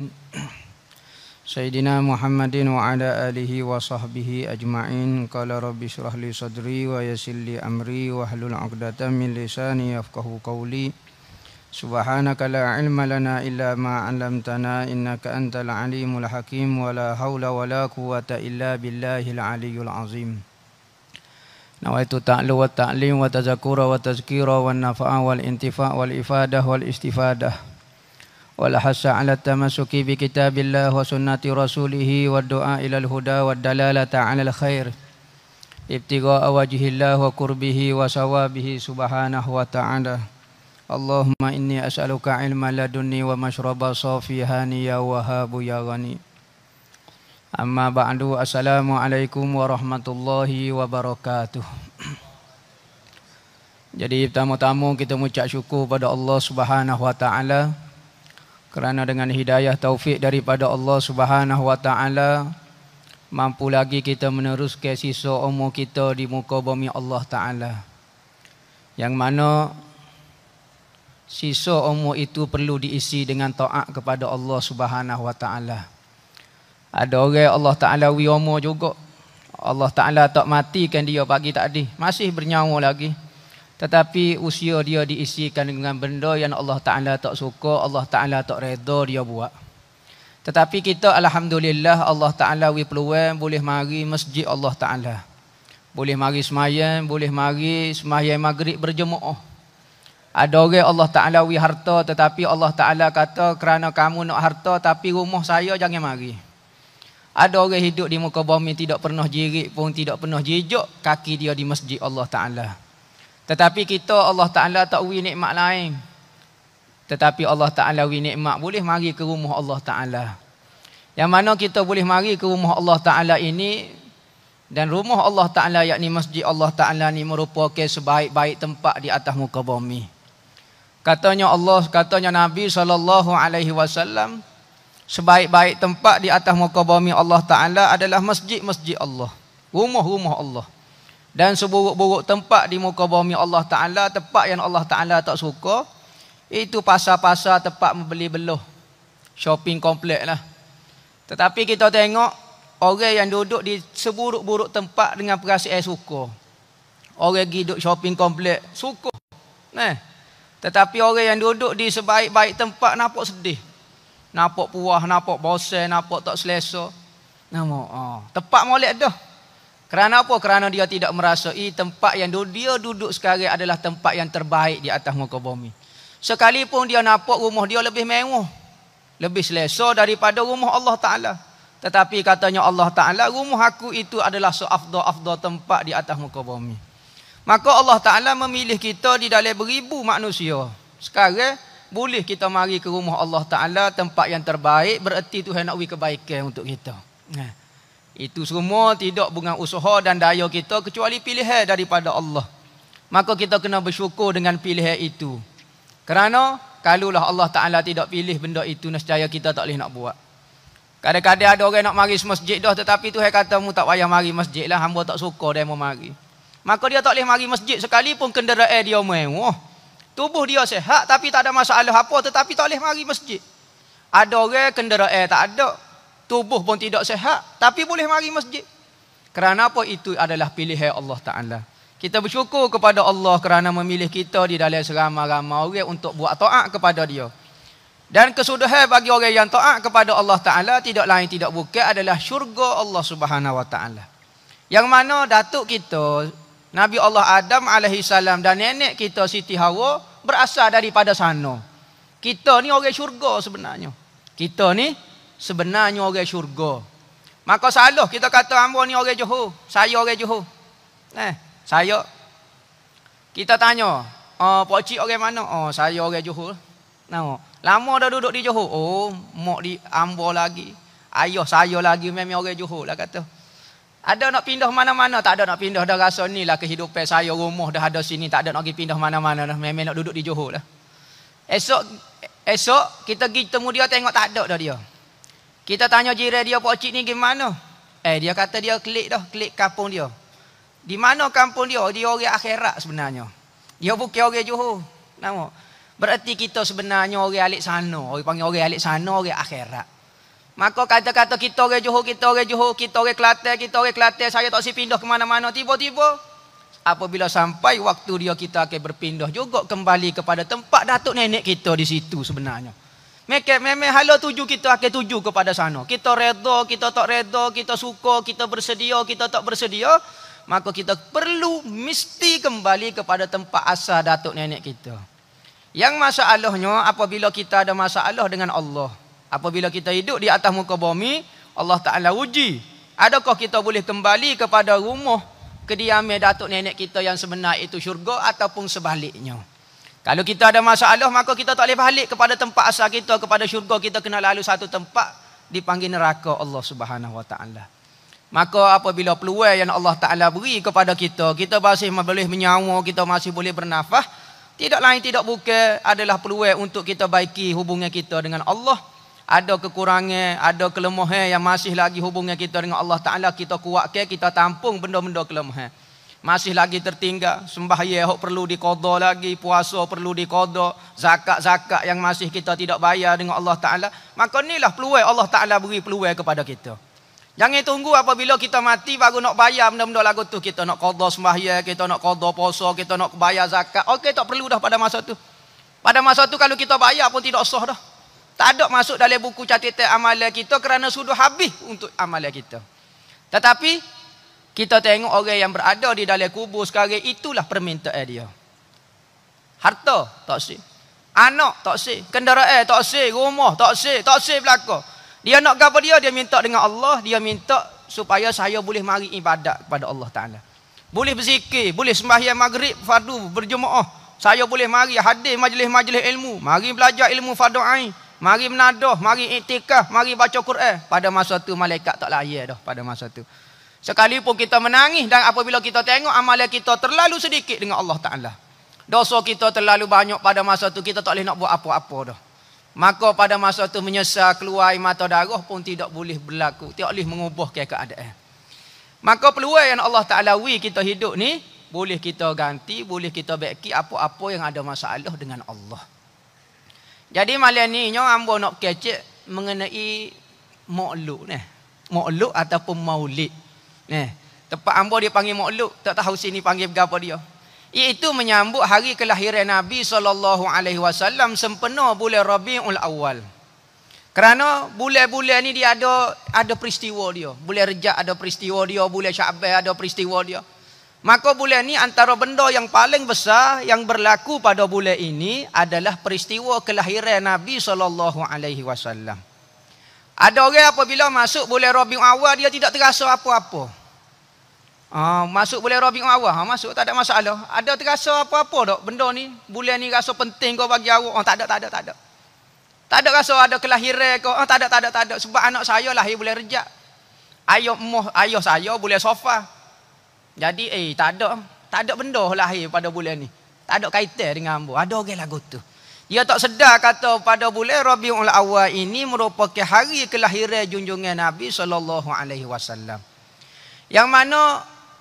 Sayyidina Muhammadin wa ala alihi wa sahbihi ajma'in Qala rabbi syurah li sadri wa yasil amri wa ahlul aqdata min lisani yafqahu qawli Subhanaka la ilma lana illa ma'alamtana innaka antal alimul hakim Wa la hawla wa la quwata illa billahi al-aliyul azim Nawaitu ta'lu wa ta'lim wa tazakura wa tazkira wa nafa'a wal intifa' wal ifadah wal istifadah والحث على التمسك بكتاب الله وسنة رسوله والدعاء إلى الهدى والدلالة على الخير ابتغاء وجه الله وقربه وصوابه سبحانه وتعالى اللهم إني أسألك علما لدني ومشرب صافي هانيا وهاب يا غني أما بعد السلام عليكم ورحمة الله وبركاته Jadi tamu-tamu kita mengucap syukur pada Allah Subhanahu Wa Taala kerana dengan hidayah taufik daripada Allah Subhanahu wa taala mampu lagi kita meneruskan sisa umur kita di muka bumi Allah taala yang mana sisa umur itu perlu diisi dengan taat kepada Allah Subhanahu wa taala ada orang Allah taala wi umur juga Allah taala tak matikan dia pagi tadi masih bernyawa lagi tetapi usia dia diisikan dengan benda yang Allah Taala tak suka, Allah Taala tak redha dia buat. Tetapi kita alhamdulillah Allah Taala wi peluang boleh mari masjid Allah Taala. Boleh mari semayan, boleh mari semayan maghrib berjemaah. Ada orang Allah Taala wi harta tetapi Allah Taala kata kerana kamu nak harta tapi rumah saya jangan mari. Ada orang hidup di muka bumi tidak pernah jirik pun tidak pernah jejak kaki dia di masjid Allah Taala. Tetapi kita Allah Ta'ala tak wui nikmat lain. Tetapi Allah Ta'ala wui nikmat boleh mari ke rumah Allah Ta'ala. Yang mana kita boleh mari ke rumah Allah Ta'ala ini dan rumah Allah Ta'ala yakni masjid Allah Ta'ala ini merupakan sebaik-baik tempat di atas muka bumi. Katanya Allah, katanya Nabi saw sebaik-baik tempat di atas muka bumi Allah Ta'ala adalah masjid-masjid Allah. Rumah-rumah Allah. Rumah Allah dan seburuk-buruk tempat di muka bumi Allah Ta'ala tempat yang Allah Ta'ala tak suka itu pasar-pasar tempat membeli beluh shopping komplek lah tetapi kita tengok orang yang duduk di seburuk-buruk tempat dengan perasaan eh, suka orang yang duduk shopping komplek suka nah. tetapi orang yang duduk di sebaik-baik tempat nampak sedih nampak puah, nampak bosan, nampak tak selesa nampak, oh. tempat molek dah kerana apa? Kerana dia tidak merasai tempat yang dia duduk sekarang adalah tempat yang terbaik di atas muka bumi. Sekalipun dia nampak rumah dia lebih mewah. Lebih selesa daripada rumah Allah Ta'ala. Tetapi katanya Allah Ta'ala, rumah aku itu adalah seafdol-afdol tempat di atas muka bumi. Maka Allah Ta'ala memilih kita di dalam beribu manusia. Sekarang boleh kita mari ke rumah Allah Ta'ala tempat yang terbaik. Bererti Tuhan nak wi kebaikan untuk kita. Nah. Itu semua tidak bunga usaha dan daya kita kecuali pilihan daripada Allah. Maka kita kena bersyukur dengan pilihan itu. Kerana kalaulah Allah Taala tidak pilih benda itu nescaya kita tak boleh nak buat. Kadang-kadang ada orang nak mari masjid dah tetapi Tuhan kata mu tak payah mari masjid lah hamba tak suka dia mau mari. Maka dia tak boleh mari masjid sekalipun kenderaan dia mewah. Tubuh dia sehat tapi tak ada masalah apa tetapi tak boleh mari masjid. Ada orang kenderaan tak ada, tubuh pun tidak sehat tapi boleh mari masjid kerana apa itu adalah pilihan Allah Taala kita bersyukur kepada Allah kerana memilih kita di dalam seramai-ramai orang untuk buat taat kepada dia dan kesudahan bagi orang yang taat kepada Allah Taala tidak lain tidak bukan adalah syurga Allah Subhanahu Wa Taala yang mana datuk kita Nabi Allah Adam alaihi dan nenek kita Siti Hawa berasal daripada sana. Kita ni orang syurga sebenarnya. Kita ni sebenarnya orang syurga. Maka salah kita kata hamba ni orang Johor, saya orang Johor. Eh, saya kita tanya, oh, pak cik orang mana? Oh, saya orang Johor. Nampak? Lama dah duduk di Johor. Oh, mak di hamba lagi. Ayah saya lagi memang orang Johor lah kata. Ada nak pindah mana-mana? Tak ada nak pindah dah rasa ni lah kehidupan saya rumah dah ada sini. Tak ada nak pergi pindah mana-mana dah. Memang nak duduk di Johor lah. Esok, esok kita pergi temu dia tengok tak ada dah dia. Kita tanya jiran radio pak cik ni gimana? Eh dia kata dia klik dah, klik kampung dia. Di mana kampung dia? Dia orang akhirat sebenarnya. Dia bukan orang Johor. Nama. bererti kita sebenarnya orang alik sana. Orang panggil orang alik sana, orang akhirat. Maka kata-kata kita orang Johor, kita orang Johor, kita orang Kelantan, kita orang Kelantan, saya tak si pindah ke mana-mana. Tiba-tiba, apabila sampai waktu dia kita akan berpindah juga kembali kepada tempat datuk nenek kita di situ sebenarnya. Mereka memang hala tuju kita akan tuju kepada sana. Kita redha, kita tak redha, kita suka, kita bersedia, kita tak bersedia. Maka kita perlu mesti kembali kepada tempat asal datuk nenek kita. Yang masalahnya apabila kita ada masalah dengan Allah. Apabila kita hidup di atas muka bumi, Allah Ta'ala uji. Adakah kita boleh kembali kepada rumah kediaman datuk nenek kita yang sebenar itu syurga ataupun sebaliknya. Kalau kita ada masalah, maka kita tak boleh balik kepada tempat asal kita, kepada syurga kita kena lalu satu tempat dipanggil neraka Allah Subhanahu Wa Taala. Maka apabila peluang yang Allah Taala beri kepada kita, kita masih boleh menyawa, kita masih boleh bernafas, tidak lain tidak bukan adalah peluang untuk kita baiki hubungan kita dengan Allah. Ada kekurangan, ada kelemahan yang masih lagi hubungan kita dengan Allah Taala kita kuatkan, kita tampung benda-benda kelemahan masih lagi tertinggal sembahyang hok perlu dikodoh lagi puasa perlu dikodoh zakat-zakat yang masih kita tidak bayar dengan Allah Ta'ala maka inilah peluang Allah Ta'ala beri peluang kepada kita jangan tunggu apabila kita mati baru nak bayar benda-benda lagu tu kita nak kodoh sembahyang kita nak kodoh puasa kita nak bayar zakat ok tak perlu dah pada masa tu pada masa tu kalau kita bayar pun tidak sah dah tak ada masuk dalam buku catatan amalan kita kerana sudah habis untuk amalan kita tetapi kita tengok orang yang berada di dalam kubur sekarang itulah permintaan dia. Harta tak si. Anak tak si. Kenderaan tak si. Rumah tak si. Tak si belaka. Dia nak apa dia? Dia minta dengan Allah. Dia minta supaya saya boleh mari ibadat kepada Allah Ta'ala. Boleh berzikir. Boleh sembahyang maghrib. Fardu berjemaah. Saya boleh mari hadir majlis-majlis ilmu. Mari belajar ilmu fardu ain, Mari menadah. Mari itikah. Mari baca Quran. Pada masa tu malaikat tak layak dah. Pada masa tu. Sekalipun kita menangis dan apabila kita tengok amalan kita terlalu sedikit dengan Allah Ta'ala. Dosa kita terlalu banyak pada masa itu kita tak boleh nak buat apa-apa dah. Maka pada masa itu menyesal keluar mata darah pun tidak boleh berlaku. Tidak boleh mengubah keadaan. Maka peluang yang Allah Ta'ala wi kita hidup ni boleh kita ganti, boleh kita baiki apa-apa yang ada masalah dengan Allah. Jadi malam ni nyong ambo nak kecek mengenai makhluk ni. Makhluk ataupun maulid. Eh, tempat hamba dia panggil makhluk, tak tahu sini panggil berapa dia. Iaitu menyambut hari kelahiran Nabi sallallahu alaihi wasallam sempena bulan Rabiul Awal. Kerana bulan-bulan ni dia ada ada peristiwa dia. Bulan Rejab ada peristiwa dia, bulan Syaban ada peristiwa dia. Maka bulan ini antara benda yang paling besar yang berlaku pada bulan ini adalah peristiwa kelahiran Nabi sallallahu alaihi wasallam. Ada orang apabila masuk bulan Rabiul Awal dia tidak terasa apa-apa. Ah, masuk boleh Rabiul Awal. Ha, masuk tak ada masalah. Ada terasa apa-apa tak benda ni? Bulan ni rasa penting kau bagi awak. Oh, tak ada, tak ada, tak ada. Tak ada rasa ada kelahiran kau. Oh, tak ada, tak ada, tak ada. Sebab anak saya lahir boleh Rejab. Ayah emoh, ayah saya boleh Sofa. Jadi eh tak ada, tak ada benda lahir pada bulan ni. Tak ada kaitan dengan ambo. Ada orang lagu tu. Ia tak sedar kata pada bulan Rabiul Awal ini merupakan hari kelahiran junjungan Nabi sallallahu alaihi wasallam. Yang mana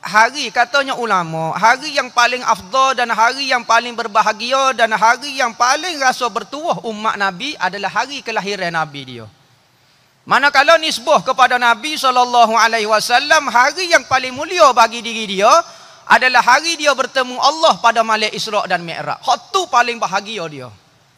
hari katanya ulama hari yang paling afdol dan hari yang paling berbahagia dan hari yang paling rasa bertuah umat nabi adalah hari kelahiran nabi dia manakala nisbah kepada nabi saw, hari yang paling mulia bagi diri dia adalah hari dia bertemu Allah pada malam Isra dan Mi'raj hak tu paling bahagia dia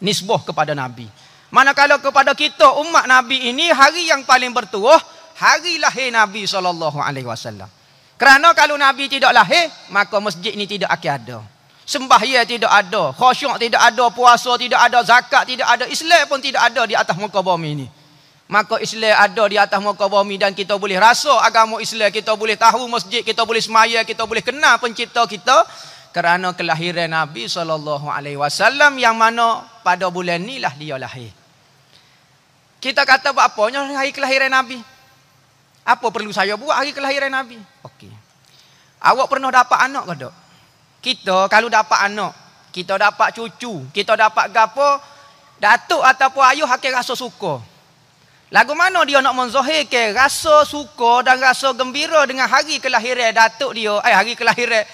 nisbah kepada nabi manakala kepada kita umat nabi ini hari yang paling bertuah hari lahir nabi saw. Kerana kalau Nabi tidak lahir, maka masjid ini tidak akan ada. Sembahyang tidak ada, khusyuk tidak ada, puasa tidak ada, zakat tidak ada, Islam pun tidak ada di atas muka bumi ini. Maka Islam ada di atas muka bumi dan kita boleh rasa agama Islam, kita boleh tahu masjid, kita boleh semaya, kita boleh kenal pencipta kita kerana kelahiran Nabi saw yang mana pada bulan inilah dia lahir. Kita kata apa-apanya hari kelahiran Nabi? Apa perlu saya buat hari kelahiran Nabi? Okey. Awak pernah dapat anak ke tak? Kita kalau dapat anak, kita dapat cucu, kita dapat gapo, datuk ataupun ayah akan rasa suka. Lagu mana dia nak menzahirkan rasa suka dan rasa gembira dengan hari kelahiran datuk dia, eh hari kelahiran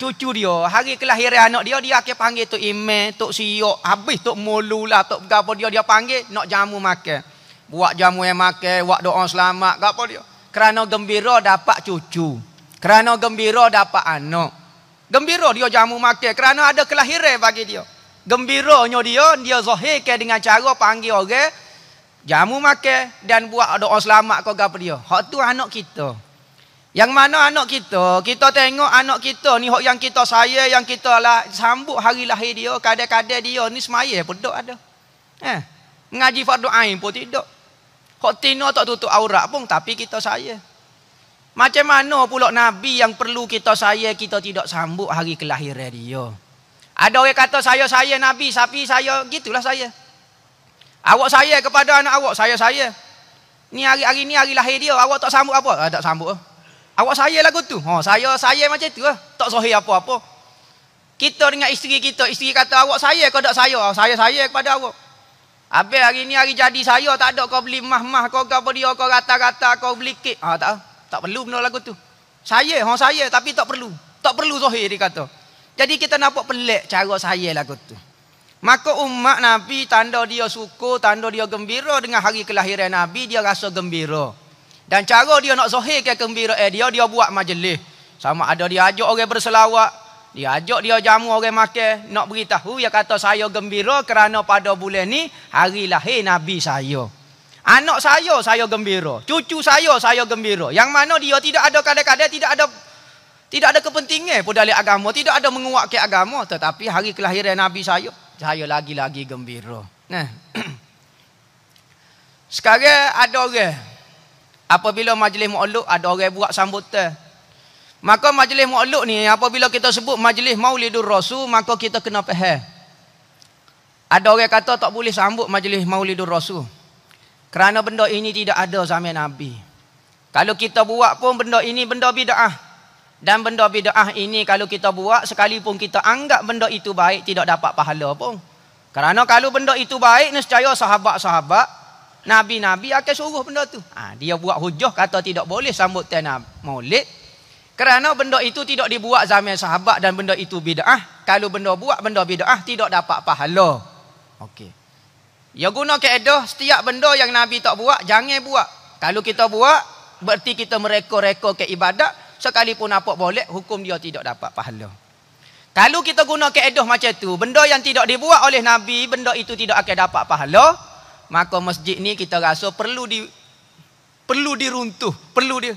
cucu dia, hari kelahiran anak dia dia akan panggil tok Imeh, tok Siok, habis tok Molulah, tok gapo dia dia panggil nak jamu makan buat jamu yang makan, buat doa selamat, tak apa dia. Kerana gembira dapat cucu. Kerana gembira dapat anak. Gembira dia jamu makan kerana ada kelahiran bagi dia. Gembiranya dia, dia zahirkan dengan cara panggil orang okay? jamu makan dan buat doa selamat kau gapo dia. Hak tu anak kita. Yang mana anak kita? Kita tengok anak kita ni hak yang kita saya yang kita lah sambut hari lahir dia, kadang-kadang dia ni semaya pun tak ada. Eh, mengaji fardu ain pun tidak. Hak tino tak tutup aurat pun tapi kita saya. Macam mana pula Nabi yang perlu kita saya kita tidak sambut hari kelahiran dia. Ada orang kata saya saya Nabi sapi saya gitulah saya. Awak saya kepada anak awak saya saya. Ni hari-hari ni hari lahir dia awak tak sambut apa? Ah, tak sambut. Ah. Awak saya lagu tu. Ha, saya saya macam tu lah. Tak sahih apa-apa. Kita dengan isteri kita, isteri kata awak saya kau tak saya. Ha, saya saya kepada awak. Habis hari ni hari jadi saya tak ada kau beli mah-mah kau kau beli kau rata-rata kau beli kek. Ah ha, tak tak perlu benda lagu tu. Saya hang saya tapi tak perlu. Tak perlu zahir dia kata. Jadi kita nampak pelik cara saya lagu tu. Maka umat Nabi tanda dia suka, tanda dia gembira dengan hari kelahiran Nabi, dia rasa gembira. Dan cara dia nak zahir ke gembira eh, dia, dia buat majlis. Sama ada dia ajak orang berselawat, dia ajak dia jamu orang makan nak beritahu yang kata saya gembira kerana pada bulan ni hari lahir nabi saya. Anak saya saya gembira, cucu saya saya gembira. Yang mana dia tidak ada kadang-kadang tidak ada tidak ada kepentingan pada dalam agama, tidak ada menguatkan agama tetapi hari kelahiran nabi saya saya lagi-lagi gembira. Nah. Sekarang ada orang apabila majlis mauluk ada orang buat sambutan Maka majlis mu'luk ni apabila kita sebut majlis maulidur rasul maka kita kena faham. Ada orang kata tak boleh sambut majlis maulidur rasul. Kerana benda ini tidak ada zaman Nabi. Kalau kita buat pun benda ini benda bid'ah. Dan benda bid'ah ini kalau kita buat sekalipun kita anggap benda itu baik tidak dapat pahala pun. Kerana kalau benda itu baik nescaya sahabat-sahabat Nabi-Nabi akan suruh benda tu. Ha, dia buat hujah kata tidak boleh sambut tanah maulid. Kerana benda itu tidak dibuat zaman sahabat dan benda itu bid'ah. Kalau benda buat benda bid'ah tidak dapat pahala. Okey. Ya guna kaedah setiap benda yang Nabi tak buat jangan buat. Kalau kita buat berarti kita mereka-reka ke ibadat sekalipun apa boleh hukum dia tidak dapat pahala. Kalau kita guna kaedah macam tu, benda yang tidak dibuat oleh Nabi, benda itu tidak akan dapat pahala, maka masjid ni kita rasa perlu di perlu diruntuh, perlu di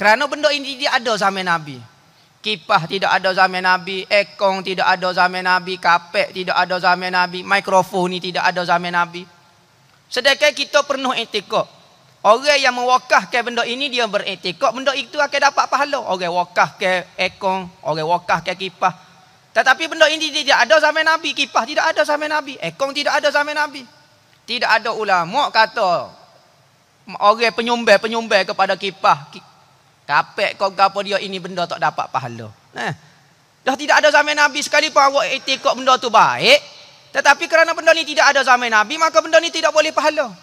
kerana benda ini tidak ada zaman Nabi. Kipah tidak ada zaman Nabi. Ekong tidak ada zaman Nabi. Kapek tidak ada zaman Nabi. Mikrofon ini tidak ada zaman Nabi. Sedangkan kita penuh etikot. Orang yang mewakahkan benda ini dia beretikot. Benda itu akan dapat pahala. Orang wakahkan ekong. Orang wakahkan kipah. Tetapi benda ini tidak ada zaman Nabi. Kipah tidak ada zaman Nabi. Ekong tidak ada zaman Nabi. Tidak ada ulama kata orang penyumbah-penyumbah kepada kipah. Kapek kau gapo dia ini benda tak dapat pahala. Eh. Dah tidak ada zaman Nabi sekali pun awak etikok benda tu baik. Tetapi kerana benda ni tidak ada zaman Nabi, maka benda ni tidak boleh pahala.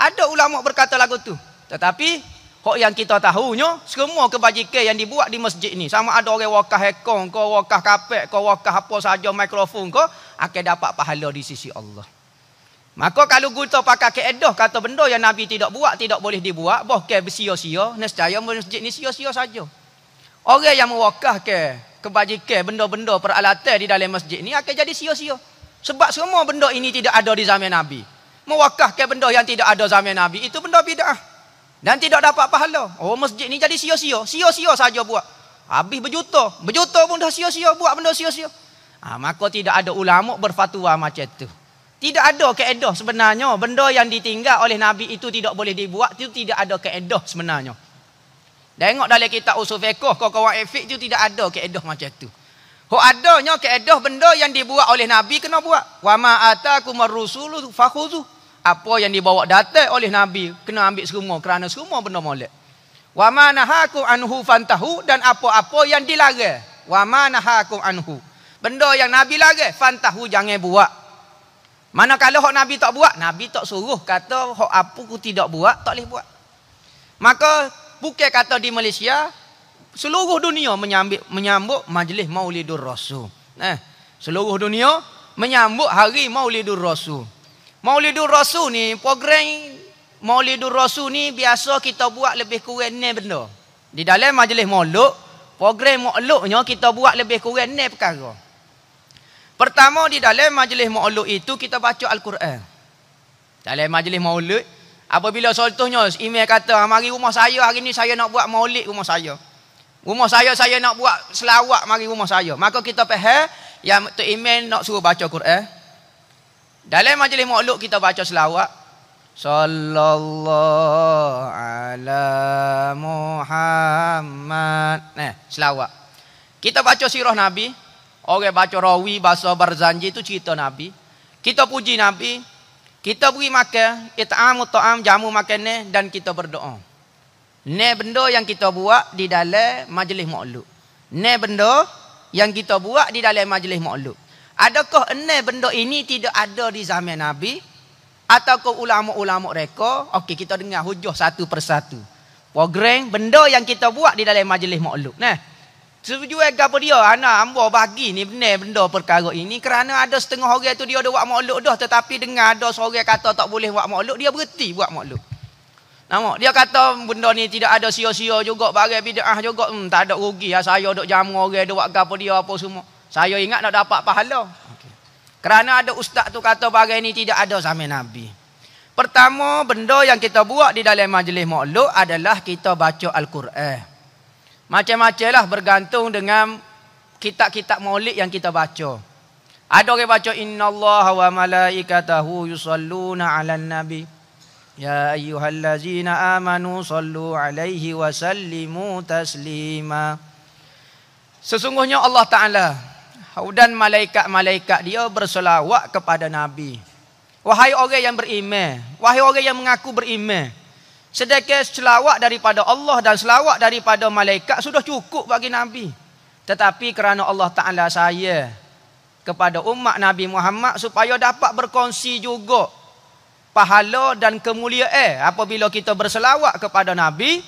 Ada ulama berkata lagu tu. Tetapi Hok yang kita tahunya semua kebajikan yang dibuat di masjid ni sama ada orang wakah ekong kau wakah kapek kau wakah apa saja mikrofon kau akan dapat pahala di sisi Allah. Maka kalau kita pakai keedah kata benda yang Nabi tidak buat, tidak boleh dibuat, boh ke sia-sia, nescaya masjid ni sia-sia saja. Orang yang mewakah ke kebajikan benda-benda peralatan di dalam masjid ini akan jadi sia-sia. Sebab semua benda ini tidak ada di zaman Nabi. Mewakah ke benda yang tidak ada zaman Nabi, itu benda bid'ah. Dan tidak dapat pahala. Oh masjid ini jadi sia-sia, sia-sia saja buat. Habis berjuta, berjuta pun dah sia-sia buat benda sia-sia. Ha, maka tidak ada ulama berfatwa macam itu. Tidak ada kaedah sebenarnya. Benda yang ditinggal oleh Nabi itu tidak boleh dibuat. Itu tidak ada kaedah sebenarnya. Tengok dalam kitab usul fiqh kau kawan efik itu tidak ada kaedah macam itu. Hu adanya kaedah benda yang dibuat oleh Nabi kena buat. Wa ma'ataku marusulu ar-rusulu Apa yang dibawa datang oleh Nabi kena ambil semua kerana semua benda molek. Wa ma nahakum anhu fantahu dan apa-apa yang dilarang. Wa ma nahakum anhu. Benda yang Nabi larang fantahu jangan buat. Mana kalau hok Nabi tak buat, Nabi tak suruh kata hok apa ku tidak buat, tak boleh buat. Maka bukan kata di Malaysia, seluruh dunia menyambut menyambut majlis Maulidur Rasul. Nah, eh, seluruh dunia menyambut hari Maulidur Rasul. Maulidur Rasul ni program Maulidur Rasul ni biasa kita buat lebih kurang ni benda. Di dalam majlis Maulud, program Maulud kita buat lebih kurang ni perkara. Pertama di dalam majlis maulud itu kita baca Al-Quran. Dalam majlis maulud apabila contohnya imam kata ah, mari rumah saya hari ini saya nak buat maulid rumah saya. Rumah saya saya nak buat selawat mari rumah saya. Maka kita faham yang tu imam nak suruh baca Quran. Dalam majlis maulud kita baca selawat sallallahu ala Muhammad. Nah, selawat. Kita baca sirah Nabi, Orang baca rawi bahasa berzanji itu cerita Nabi. Kita puji Nabi. Kita beri makan. kita It'am uta'am jamu makan ni. Dan kita berdoa. Ini benda yang kita buat di dalam majlis makhluk. Ini benda yang kita buat di dalam majlis makhluk. Adakah ini benda ini tidak ada di zaman Nabi? atau Ataukah ulama-ulama mereka? Okey, kita dengar hujah satu persatu. Program benda yang kita buat di dalam majlis makhluk. Nah. Ini. Sejujurnya, ke eh, apa dia? Ana hamba bagi ni benar benda perkara ini kerana ada setengah orang tu dia ada buat makhluk dah tetapi dengar ada seorang kata tak boleh buat makhluk dia berhenti buat makhluk. Nama dia kata benda ni tidak ada sia-sia juga barang bidah juga hmm, tak ada rugi ya, saya dok jamu orang dok buat apa dia apa semua. Saya ingat nak dapat pahala. Okay. Kerana ada ustaz tu kata barang ini tidak ada sama nabi. Pertama benda yang kita buat di dalam majlis makhluk adalah kita baca al-Quran. Macam-macam lah bergantung dengan kitab-kitab maulik yang kita baca. Ada orang baca inna Allah wa malaikatahu yusalluna ala nabi. Ya ayyuhallazina amanu sallu alaihi wa sallimu taslima. Sesungguhnya Allah Ta'ala dan malaikat-malaikat dia bersolawat kepada Nabi. Wahai orang yang beriman. Wahai orang yang mengaku beriman. Sedekah selawat daripada Allah dan selawat daripada malaikat sudah cukup bagi Nabi. Tetapi kerana Allah Ta'ala saya kepada umat Nabi Muhammad supaya dapat berkongsi juga pahala dan kemuliaan apabila kita berselawat kepada Nabi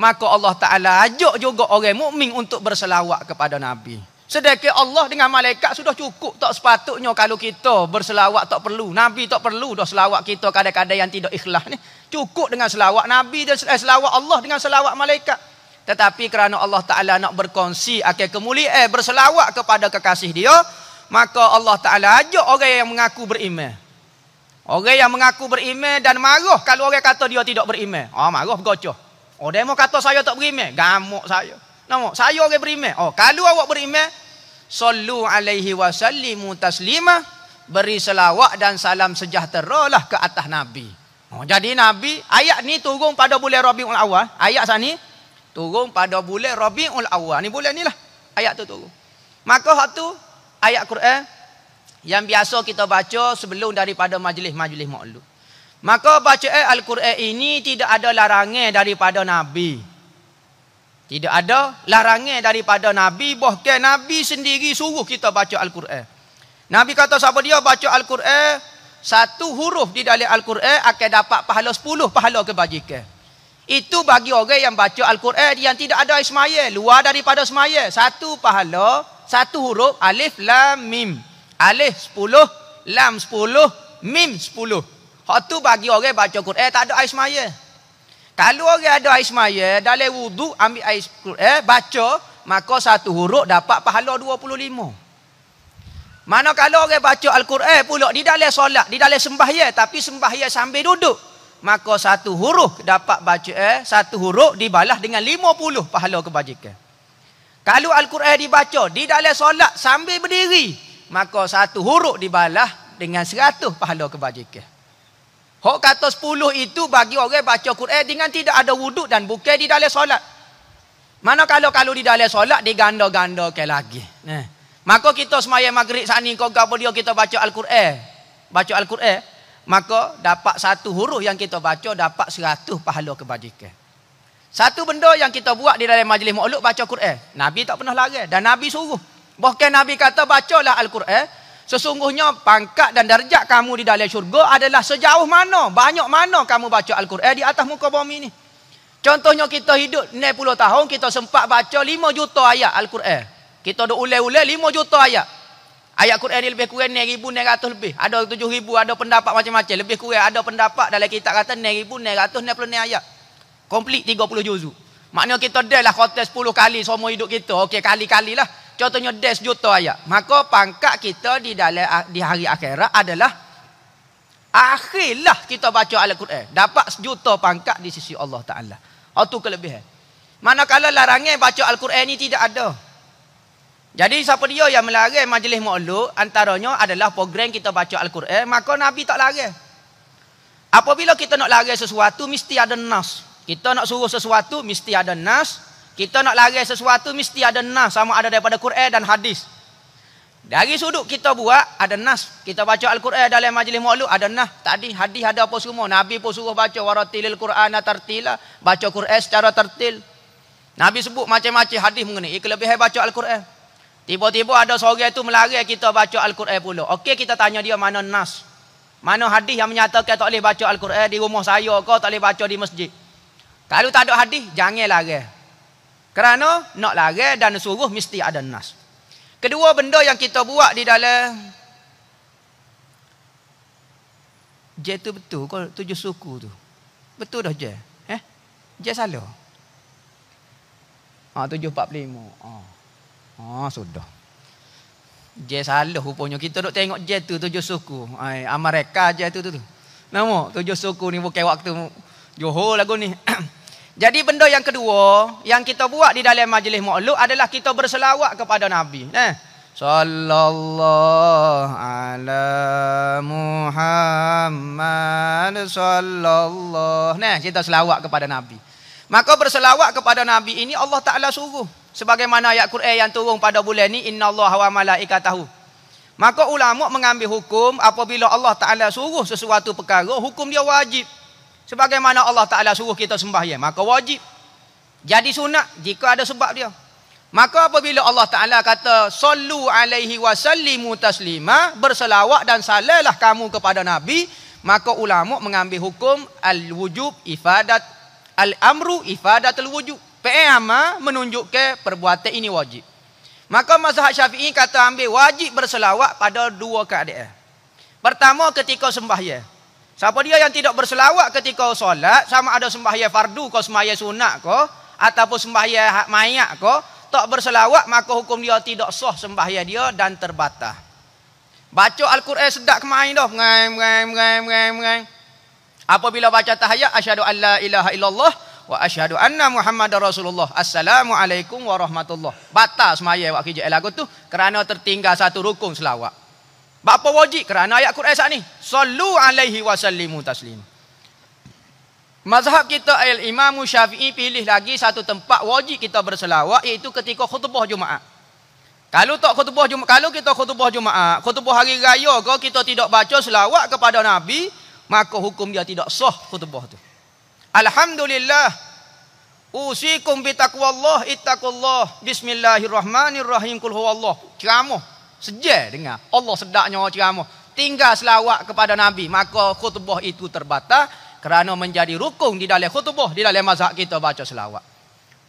maka Allah Ta'ala ajak juga orang mukmin untuk berselawat kepada Nabi. Sedekah Allah dengan malaikat sudah cukup tak sepatutnya kalau kita berselawat tak perlu. Nabi tak perlu dah selawat kita kadang-kadang yang tidak ikhlas ni. Cukup dengan selawat Nabi dan eh, selawat Allah dengan selawat malaikat. Tetapi kerana Allah Ta'ala nak berkongsi akhir kemuliaan eh, berselawat kepada kekasih dia. Maka Allah Ta'ala ajak orang yang mengaku beriman. Orang yang mengaku beriman dan marah kalau orang kata dia tidak beriman. Oh marah bergocoh. Oh dia mau kata saya tak beriman. Gamuk saya. Nama saya orang beriman. Oh, kalau awak beriman, sallu alaihi wasallimu taslima, beri selawat dan salam sejahtera lah ke atas nabi. Oh, jadi nabi ayat ni turun pada bulan Rabiul Awal. Ayat sana ni turun pada bulan Rabiul Awal. Ni bulan ni lah ayat tu turun. Maka hak tu ayat Quran yang biasa kita baca sebelum daripada majlis-majlis maulud. Maka baca Al-Quran ini tidak ada larangan daripada Nabi. Tidak ada larangan daripada Nabi bahkan Nabi sendiri suruh kita baca Al-Quran. Nabi kata siapa dia baca Al-Quran satu huruf di dalam Al-Quran akan dapat pahala sepuluh pahala kebajikan. Itu bagi orang yang baca Al-Quran yang tidak ada ismail luar daripada ismail satu pahala satu huruf alif lam mim. Alif sepuluh, lam sepuluh, mim sepuluh. Hak tu bagi orang baca Quran tak ada ismail. Kalau orang ada air semaya, dalam wudu ambil air eh baca, maka satu huruf dapat pahala 25. Mana kalau orang baca Al-Quran pula di dalam solat, di dalam sembahyang tapi sembahyang sambil duduk, maka satu huruf dapat baca eh satu huruf dibalas dengan 50 pahala kebajikan. Kalau Al-Quran dibaca di dalam solat sambil berdiri, maka satu huruf dibalas dengan 100 pahala kebajikan. Hak kata 10 itu bagi orang baca Quran dengan tidak ada wuduk dan bukan di dalam solat. Mana kalau kalau di dalam solat diganda-ganda ke lagi. Nah. Eh. Maka kita semaya maghrib saat ini, kau apa dia kita baca Al-Quran. Baca Al-Quran. Maka dapat satu huruf yang kita baca dapat seratus pahala kebajikan. Satu benda yang kita buat di dalam majlis mu'luk baca Al Quran. Nabi tak pernah larang dan Nabi suruh. Bahkan Nabi kata bacalah Al-Quran. Sesungguhnya pangkat dan darjat kamu di dalam syurga adalah sejauh mana, banyak mana kamu baca Al-Quran eh, di atas muka bumi ni. Contohnya kita hidup 90 tahun, kita sempat baca 5 juta ayat Al-Quran. Kita duk ulai-ulai 5 juta ayat. Ayat al Quran ni lebih kurang 1,900 lebih. Ada 7,000, ada pendapat macam-macam. Lebih kurang ada pendapat dalam kitab kata 1,966 ayat. Komplit 30 juzuk. Maknanya kita dah lah khotel 10 kali semua hidup kita. Okey, kali-kali lah. Contohnya des juta ayat. Maka pangkat kita di dalam ah, di hari akhirat adalah akhirlah kita baca Al-Quran. Dapat sejuta pangkat di sisi Allah Ta'ala. Oh tu kelebihan. Manakala larangan baca Al-Quran ini tidak ada. Jadi siapa dia yang melarang majlis makhluk antaranya adalah program kita baca Al-Quran. Maka Nabi tak larang. Apabila kita nak larang sesuatu mesti ada nas. Kita nak suruh sesuatu mesti ada nas. Kita nak lari sesuatu mesti ada nas sama ada daripada Quran dan hadis. Dari sudut kita buat ada nas, kita baca Al-Quran dalam majlis maulud ada nas, tadi hadis ada apa semua. Nabi pun suruh baca waratilil Quran tartila, baca Quran secara tertil. Nabi sebut macam-macam hadis mengenai kelebihan baca Al-Quran. Tiba-tiba ada seorang itu melari kita baca Al-Quran pula. Okey kita tanya dia mana nas? Mana hadis yang menyatakan tak boleh baca Al-Quran di rumah saya ke tak boleh baca di masjid? Kalau tak ada hadis jangan larang. Kerana nak lari dan suruh mesti ada nas. Kedua benda yang kita buat di dalam je tu betul kalau tujuh suku tu. Betul dah je. Eh? Je salah. Ha, tujuh empat lima. Ha. ha sudah. Je salah rupanya. Kita duk tengok je tu tujuh suku. Ay, Amerika je tu tu. tu. Nama tujuh suku ni bukan waktu Johor lagu ni. Jadi benda yang kedua yang kita buat di dalam majlis mukluk adalah kita berselawat kepada Nabi. Nah. Eh? Sallallahu ala Muhammad sallallahu. Nah, kita selawat kepada Nabi. Maka berselawat kepada Nabi ini Allah Taala suruh sebagaimana ayat Quran yang turun pada bulan ini innallaha wa malaikatahu. Maka ulama mengambil hukum apabila Allah Taala suruh sesuatu perkara hukum dia wajib sebagaimana Allah Taala suruh kita sembah ya, maka wajib jadi sunat jika ada sebab dia maka apabila Allah Taala kata sallu alaihi wasallimu taslima berselawat dan salalah kamu kepada nabi maka ulama mengambil hukum al wujub ifadat al amru ifadat al wujub pema menunjukkan perbuatan ini wajib maka mazhab syafi'i kata ambil wajib berselawat pada dua keadaan pertama ketika sembahyang Siapa dia yang tidak berselawat ketika solat, sama ada sembahya fardu ke sembahyang sunat ke, ataupun sembahyang ha- mayat ke, tak berselawat maka hukum dia tidak sah sembahya dia dan terbatas. Baca Al-Quran sedap kemain dah. Mengai, mengai, mengai, mengai, mengai. Apabila baca tahayat, asyhadu alla la ilaha illallah, wa asyhadu anna muhammad rasulullah. Assalamualaikum warahmatullahi wabarakatuh. Batas semaya waktu kerja lagu tu, kerana tertinggal satu rukun selawat. Bapa wajib kerana ayat Quran saat ni. Sallu alaihi wasallimu taslim. Mazhab kita al Imam Syafi'i pilih lagi satu tempat wajib kita berselawat iaitu ketika khutbah Jumaat. Kalau tak khutbah Jumaat, kalau kita khutbah Jumaat, khutbah hari raya ke kita tidak baca selawat kepada Nabi, maka hukum dia tidak sah khutbah tu. Alhamdulillah. Usikum bitaqwallah, ittaqullah. Bismillahirrahmanirrahim. Qul huwallah. Ceramah Sejel dengar. Allah sedaknya orang ceramah. Tinggal selawat kepada Nabi. Maka khutbah itu terbatal. Kerana menjadi rukung di dalam khutbah. Di dalam mazhab kita baca selawat.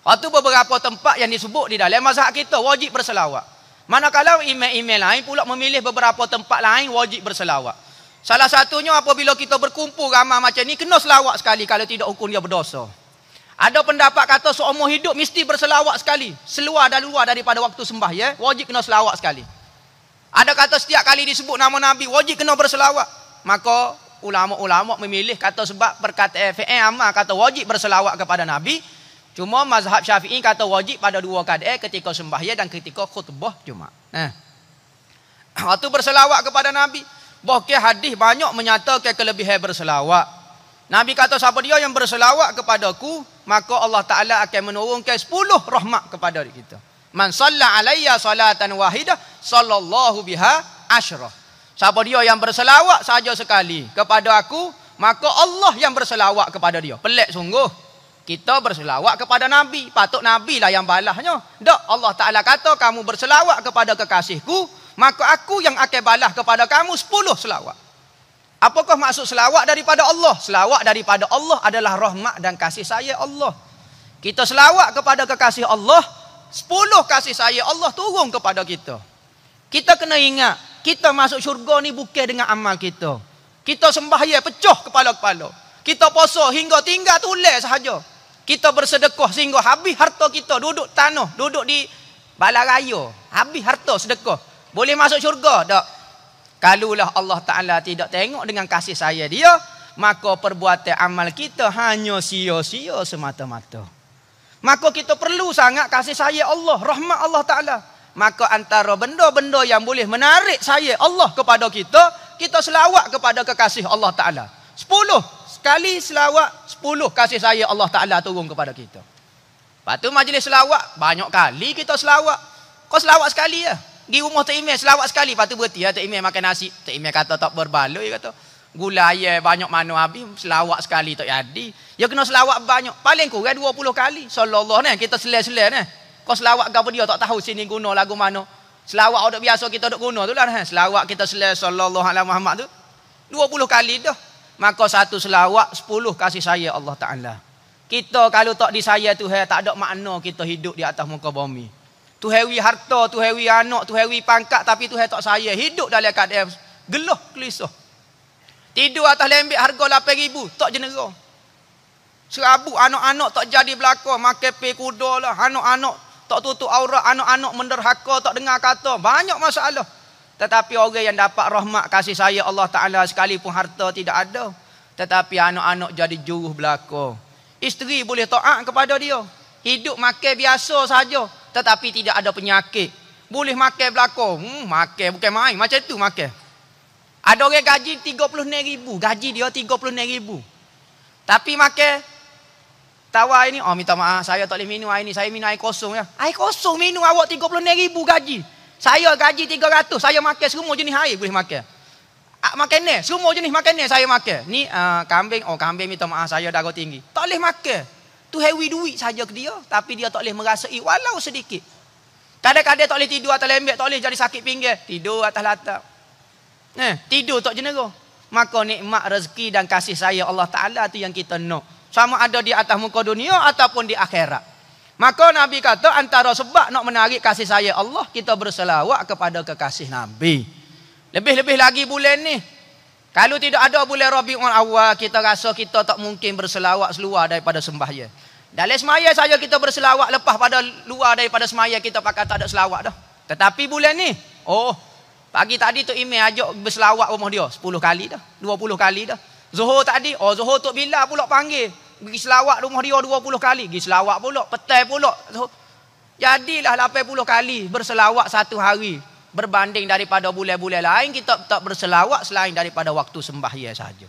Waktu beberapa tempat yang disebut di dalam mazhab kita. Wajib berselawat. Manakala imam-imam lain pula memilih beberapa tempat lain. Wajib berselawat. Salah satunya apabila kita berkumpul ramai macam ni. Kena selawat sekali. Kalau tidak hukum dia berdosa. Ada pendapat kata seumur hidup mesti berselawat sekali. Seluar dan luar daripada waktu sembah. Ya? Wajib kena selawat sekali. Ada kata setiap kali disebut nama Nabi wajib kena berselawat. Maka ulama-ulama memilih kata sebab perkata fi'il amal lah, kata wajib berselawat kepada Nabi. Cuma mazhab Syafi'i kata wajib pada dua keadaan ketika sembahya dan ketika khutbah Jumaat. Nah. Eh. Waktu berselawat kepada Nabi, bahkan hadis banyak menyatakan kelebihan berselawat. Nabi kata siapa dia yang berselawat kepadaku, maka Allah Taala akan menurunkan 10 rahmat kepada kita. Man salla alaiya salatan wahidah sallallahu biha asyrah. Siapa dia yang berselawat saja sekali kepada aku, maka Allah yang berselawat kepada dia. Pelik sungguh. Kita berselawat kepada Nabi. Patut Nabi lah yang balahnya. Tak, Allah Ta'ala kata, kamu berselawat kepada kekasihku, maka aku yang akan balah kepada kamu sepuluh selawat. Apakah maksud selawat daripada Allah? Selawat daripada Allah adalah rahmat dan kasih saya Allah. Kita selawat kepada kekasih Allah, Sepuluh kasih saya Allah turun kepada kita. Kita kena ingat, kita masuk syurga ni bukan dengan amal kita. Kita sembahya pecah kepala-kepala. Kita puasa hingga tinggal tulis sahaja. Kita bersedekah sehingga habis harta kita duduk tanah, duduk di balai raya. Habis harta sedekah. Boleh masuk syurga tak? Kalulah Allah Ta'ala tidak tengok dengan kasih saya dia, maka perbuatan amal kita hanya sia-sia semata-mata. Maka kita perlu sangat kasih sayang Allah, rahmat Allah Ta'ala. Maka antara benda-benda yang boleh menarik sayang Allah kepada kita, kita selawat kepada kekasih Allah Ta'ala. Sepuluh. kali selawat, sepuluh kasih sayang Allah Ta'ala turun kepada kita. Lepas tu majlis selawat, banyak kali kita selawat. Kau selawat sekali ya. Di rumah Tok Imeh selawat sekali. Lepas tu berhenti ya Tok Imeh makan nasi. Tok Imeh kata tak berbaloi kata gula ayam banyak mana habis selawat sekali tak jadi dia ya kena selawat banyak paling kurang 20 kali sallallahu ni kita selel-selel ni kau selawat ke dia tak tahu sini guna lagu mana selawat orang biasa kita dok guna tu lah ni selawat kita selel sallallahu alaihi Muhammad tu 20 kali dah maka satu selawat 10 kasih saya Allah Ta'ala kita kalau tak disaya tu tak ada makna kita hidup di atas muka bumi tu hewi harta tu hewi anak tu hewi pangkat tapi tu tak saya hidup dalam keadaan geloh kelisah Tidur atas lembek harga RM8,000. Tak jenera. Serabut anak-anak tak jadi belakang. Makan pay kuda lah. Anak-anak tak tutup aurat. Anak-anak menderhaka tak dengar kata. Banyak masalah. Tetapi orang yang dapat rahmat kasih saya Allah Ta'ala sekalipun harta tidak ada. Tetapi anak-anak jadi juruh belakang. Isteri boleh taat kepada dia. Hidup makan biasa saja. Tetapi tidak ada penyakit. Boleh makan belakang. Hmm, makan bukan main. Macam itu makan. Ada orang gaji 36 ribu. Gaji dia 36 ribu. Tapi makan tawa ini. Oh minta maaf saya tak boleh minum air ini. Saya minum air kosong. Ya. Air kosong minum awak 36 ribu gaji. Saya gaji 300. Saya makan semua jenis air boleh makan. Ah, makan ni. Semua jenis makan ni saya makan. Ni uh, kambing. Oh kambing minta maaf saya darah tinggi. Tak boleh makan. Tu hewi duit saja ke dia. Tapi dia tak boleh merasai walau sedikit. Kadang-kadang tak boleh tidur atas lembek. Tak boleh jadi sakit pinggir. Tidur atas latak. Eh, tidur tak jenera. Maka nikmat rezeki dan kasih sayang Allah Ta'ala tu yang kita nak. Sama ada di atas muka dunia ataupun di akhirat. Maka Nabi kata antara sebab nak menarik kasih sayang Allah, kita berselawat kepada kekasih Nabi. Lebih-lebih lagi bulan ni. Kalau tidak ada bulan Rabiul Awal, kita rasa kita tak mungkin berselawat seluar daripada sembahnya. Dalam semaya saja kita berselawat lepas pada luar daripada semaya kita pakai tak ada selawat dah. Tetapi bulan ni, oh Pagi tadi tu Imin ajak berselawat rumah dia. 10 kali dah. 20 kali dah. Zuhur tadi. Oh Zuhur tu Bila pula panggil. Pergi selawat rumah dia 20 kali. Pergi selawat pula. Petai pula. Zuhur. Jadilah 80 kali berselawat satu hari. Berbanding daripada bulan-bulan lain. Kita tak berselawat selain daripada waktu sembahyang saja.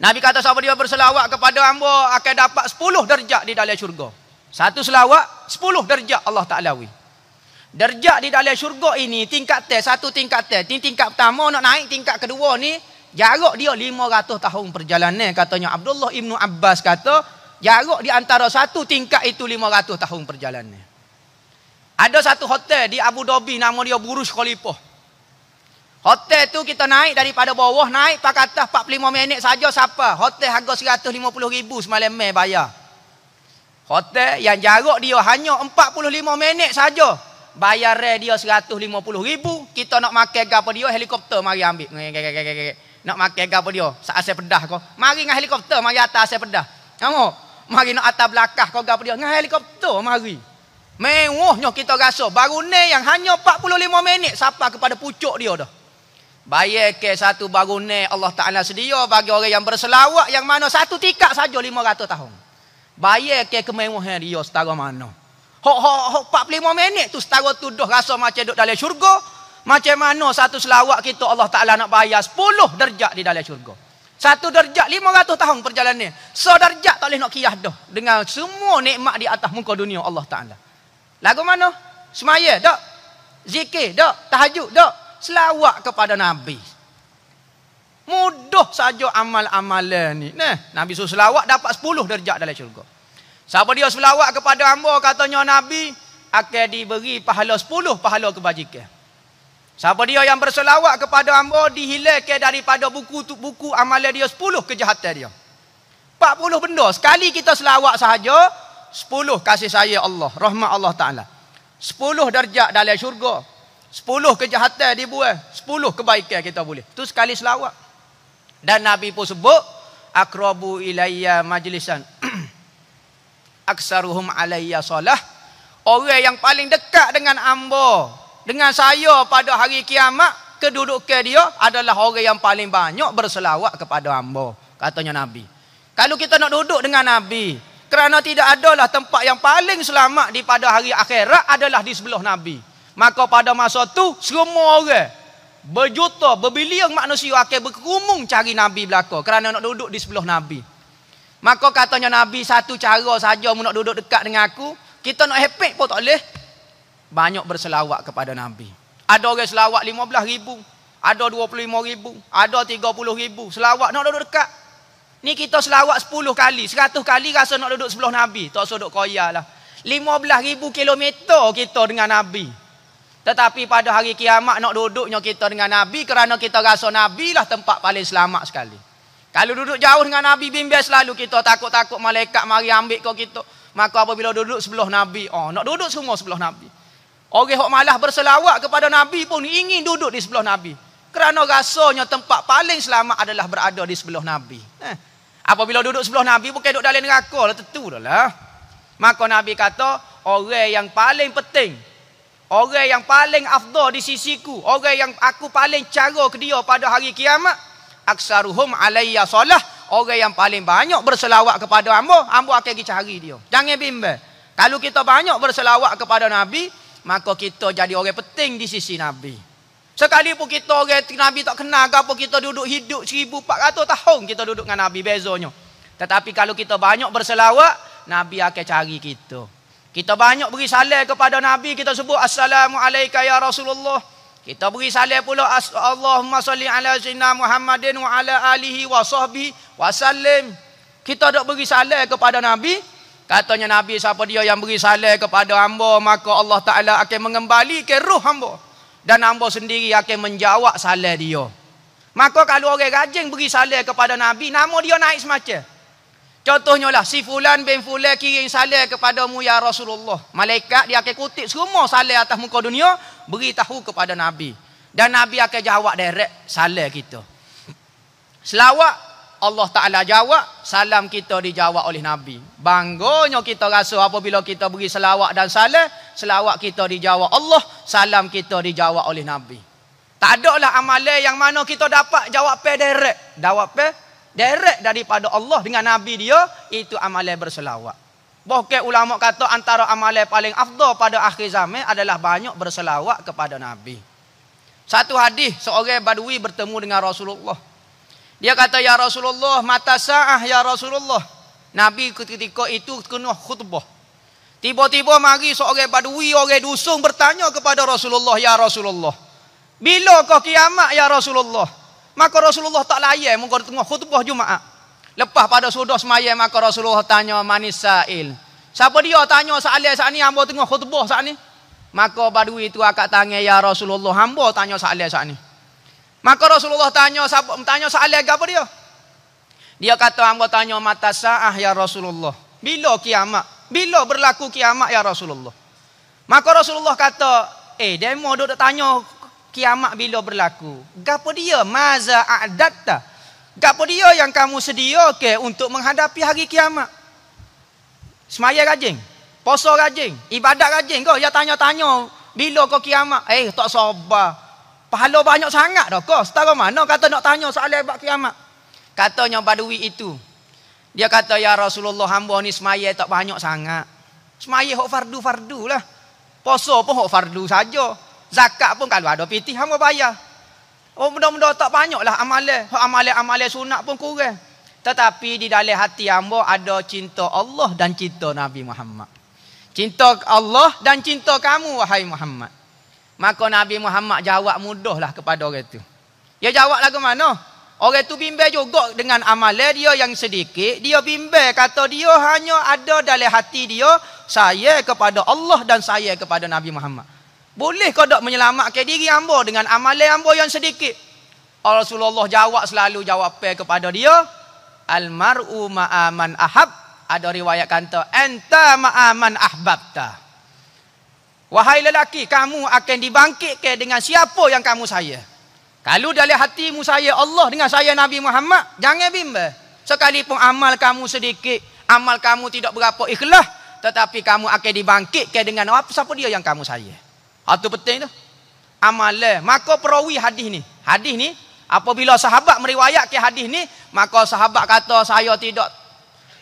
Nabi kata sahabat dia berselawat kepada hamba akan dapat 10 derjat di dalam syurga. Satu selawat, 10 derjat Allah Ta'ala wih. Derjat di dalam syurga ini tingkat tel, satu tingkat tel. Ting tingkat pertama nak naik tingkat kedua ni jarak dia 500 tahun perjalanan katanya Abdullah Ibnu Abbas kata jarak di antara satu tingkat itu 500 tahun perjalanan. Ada satu hotel di Abu Dhabi nama dia Burj Khalifa. Hotel tu kita naik daripada bawah naik pakai atas 45 minit saja siapa. Hotel harga 150 ribu semalam bayar. Hotel yang jarak dia hanya 45 minit saja bayar dia 150 ribu kita nak makan gapo dia helikopter mari ambil nak makan gapo dia asal pedah kau mari dengan helikopter mari atas asal pedah kamu mari nak atas belakang kau gapo dia dengan helikopter mari mewahnya kita rasa baru ni yang hanya 45 minit sampai kepada pucuk dia dah bayar ke satu baru ni Allah Ta'ala sedia bagi orang yang berselawat yang mana satu tikak saja 500 tahun bayar ke kemewahan dia setara mana Hok hok hok 45 minit tu setara tu dah rasa macam duduk dalam syurga. Macam mana satu selawat kita Allah Taala nak bayar 10 darjat di dalam syurga. Satu darjat 500 tahun perjalanan. So darjat tak boleh nak kiyah dah dengan semua nikmat di atas muka dunia Allah Taala. Lagu mana? Semaya tak? Zikir tak? Tahajud tak? Selawat kepada Nabi. Mudah saja amal-amalan ni. Nah, Nabi suruh selawat dapat 10 darjat dalam syurga. Siapa dia selawat kepada hamba katanya Nabi akan diberi pahala 10 pahala kebajikan. Siapa dia yang berselawat kepada hamba dihilangkan daripada buku buku amalan dia 10 kejahatan dia. 40 benda sekali kita selawat sahaja 10 kasih saya Allah rahmat Allah taala. 10 darjat dalam syurga. 10 kejahatan dibuang, 10 kebaikan kita boleh. Itu sekali selawat. Dan Nabi pun sebut akrabu ilayya majlisan aksaruhum alayya salah orang yang paling dekat dengan ambo dengan saya pada hari kiamat kedudukan dia adalah orang yang paling banyak berselawat kepada ambo katanya nabi kalau kita nak duduk dengan nabi kerana tidak adalah tempat yang paling selamat di pada hari akhirat adalah di sebelah nabi maka pada masa tu semua orang berjuta berbilion manusia akan berkerumun cari nabi belaka kerana nak duduk di sebelah nabi Maka katanya Nabi satu cara saja mu nak duduk dekat dengan aku, kita nak happy pun tak boleh. Banyak berselawat kepada Nabi. Ada orang selawat 15 ribu. Ada 25 ribu. Ada 30 ribu. Selawat nak duduk dekat. Ni kita selawat 10 kali. 100 kali rasa nak duduk sebelah Nabi. Tak usah duduk koya lah. 15 ribu kilometer kita dengan Nabi. Tetapi pada hari kiamat nak duduknya kita dengan Nabi. Kerana kita rasa Nabi lah tempat paling selamat sekali. Kalau duduk jauh dengan Nabi bimbel selalu kita takut-takut malaikat mari ambil kau kita. Maka apabila duduk sebelah Nabi, oh nak duduk semua sebelah Nabi. Orang hok malah berselawat kepada Nabi pun ingin duduk di sebelah Nabi. Kerana rasanya tempat paling selamat adalah berada di sebelah Nabi. Eh. Apabila duduk sebelah Nabi bukan duduk dalam neraka lah tentu lah. Maka Nabi kata, orang yang paling penting Orang yang paling afdol di sisiku, orang yang aku paling cara ke dia pada hari kiamat, aksaruhum alayya solah orang yang paling banyak berselawat kepada ambo ambo akan pergi cari dia jangan bimbang kalau kita banyak berselawat kepada nabi maka kita jadi orang penting di sisi nabi Sekali pun kita orang nabi tak kenal ke apa kita duduk hidup 1400 tahun kita duduk dengan nabi bezonyo tetapi kalau kita banyak berselawat nabi akan cari kita kita banyak beri salam kepada nabi kita sebut assalamualaikum ya rasulullah kita beri salam pula Allahumma salli ala sayyidina Muhammadin wa ala alihi wa sahbi wa sallim. Kita dak beri salam kepada Nabi, katanya Nabi siapa dia yang beri salam kepada hamba maka Allah Taala akan mengembalikan roh hamba dan hamba sendiri akan menjawab salam dia. Maka kalau orang rajin beri salam kepada Nabi, nama dia naik semacam. Contohnya lah, si fulan bin fulan kirim salam kepada mu ya Rasulullah. Malaikat dia akan kutip semua salam atas muka dunia, beritahu kepada Nabi. Dan Nabi akan jawab direct salam kita. Selawat, Allah Ta'ala jawab, salam kita dijawab oleh Nabi. Bangganya kita rasa apabila kita beri selawat dan salam, selawat kita dijawab Allah, salam kita dijawab oleh Nabi. Tak ada lah amalan yang mana kita dapat jawab direct. Jawab direct direct daripada Allah dengan nabi dia itu amalan berselawat. Bahkan ulama kata antara amalan paling afdal pada akhir zaman adalah banyak berselawat kepada nabi. Satu hadis seorang badui bertemu dengan Rasulullah. Dia kata ya Rasulullah mata saah ya Rasulullah. Nabi ketika itu kena khutbah. Tiba-tiba mari seorang badui orang dusung bertanya kepada Rasulullah ya Rasulullah. Bila kau kiamat ya Rasulullah? Maka Rasulullah tak layak muka di tengah khutbah Jumaat. Lepas pada sudah semayang maka Rasulullah tanya manisail. Siapa dia tanya sa'alai sa'ani hamba tengah khutbah sa'ani? Maka badui itu akak tanya ya Rasulullah hamba tanya sa'alai sa'ani. Maka Rasulullah tanya siapa tanya sa'alai apa dia? Dia kata hamba tanya mata sa'ah ya Rasulullah. Bila kiamat? Bila berlaku kiamat ya Rasulullah? Maka Rasulullah kata, "Eh, demo duk tanya kiamat bila berlaku. Gapo dia? Maza a'dadta? Gapo dia yang kamu sediakan untuk menghadapi hari kiamat? Semaya rajin. Puasa rajin, ibadat rajin kau. Ya tanya-tanya bila kau kiamat? Eh, tak sabar. Pahala banyak sangat dah kau. Setara mana kata nak tanya soal hebat kiamat? Katanya badui itu. Dia kata, Ya Rasulullah, hamba ni semaya tak banyak sangat. Semaya hok fardu-fardu lah. Puasa pun hok fardu saja. Zakat pun kalau ada piti hamba bayar. Oh mudah-mudah tak banyaklah amalan. Amalan-amalan sunat pun kurang. Tetapi di dalam hati hamba ada cinta Allah dan cinta Nabi Muhammad. Cinta Allah dan cinta kamu wahai Muhammad. Maka Nabi Muhammad jawab mudahlah kepada orang itu. Dia jawab lagu mana? Orang itu bimbe juga dengan amalan dia yang sedikit. Dia bimbe kata dia hanya ada dalam hati dia saya kepada Allah dan saya kepada Nabi Muhammad. Boleh kau tak menyelamatkan diri hamba dengan amalan hamba yang sedikit? Rasulullah jawab selalu jawab kepada dia, al mar'u ma'aman ahab. Ada riwayat kata, anta ma'aman ahbabta. Wahai lelaki, kamu akan dibangkitkan dengan siapa yang kamu saya. Kalau dalam hatimu saya Allah dengan saya Nabi Muhammad, jangan bimbang. Sekalipun amal kamu sedikit, amal kamu tidak berapa ikhlas, tetapi kamu akan dibangkitkan dengan apa siapa dia yang kamu sayang. Itu ah, penting tu. Amalan. Maka perawi hadis ni. Hadis ni apabila sahabat meriwayatkan hadis ni, maka sahabat kata saya tidak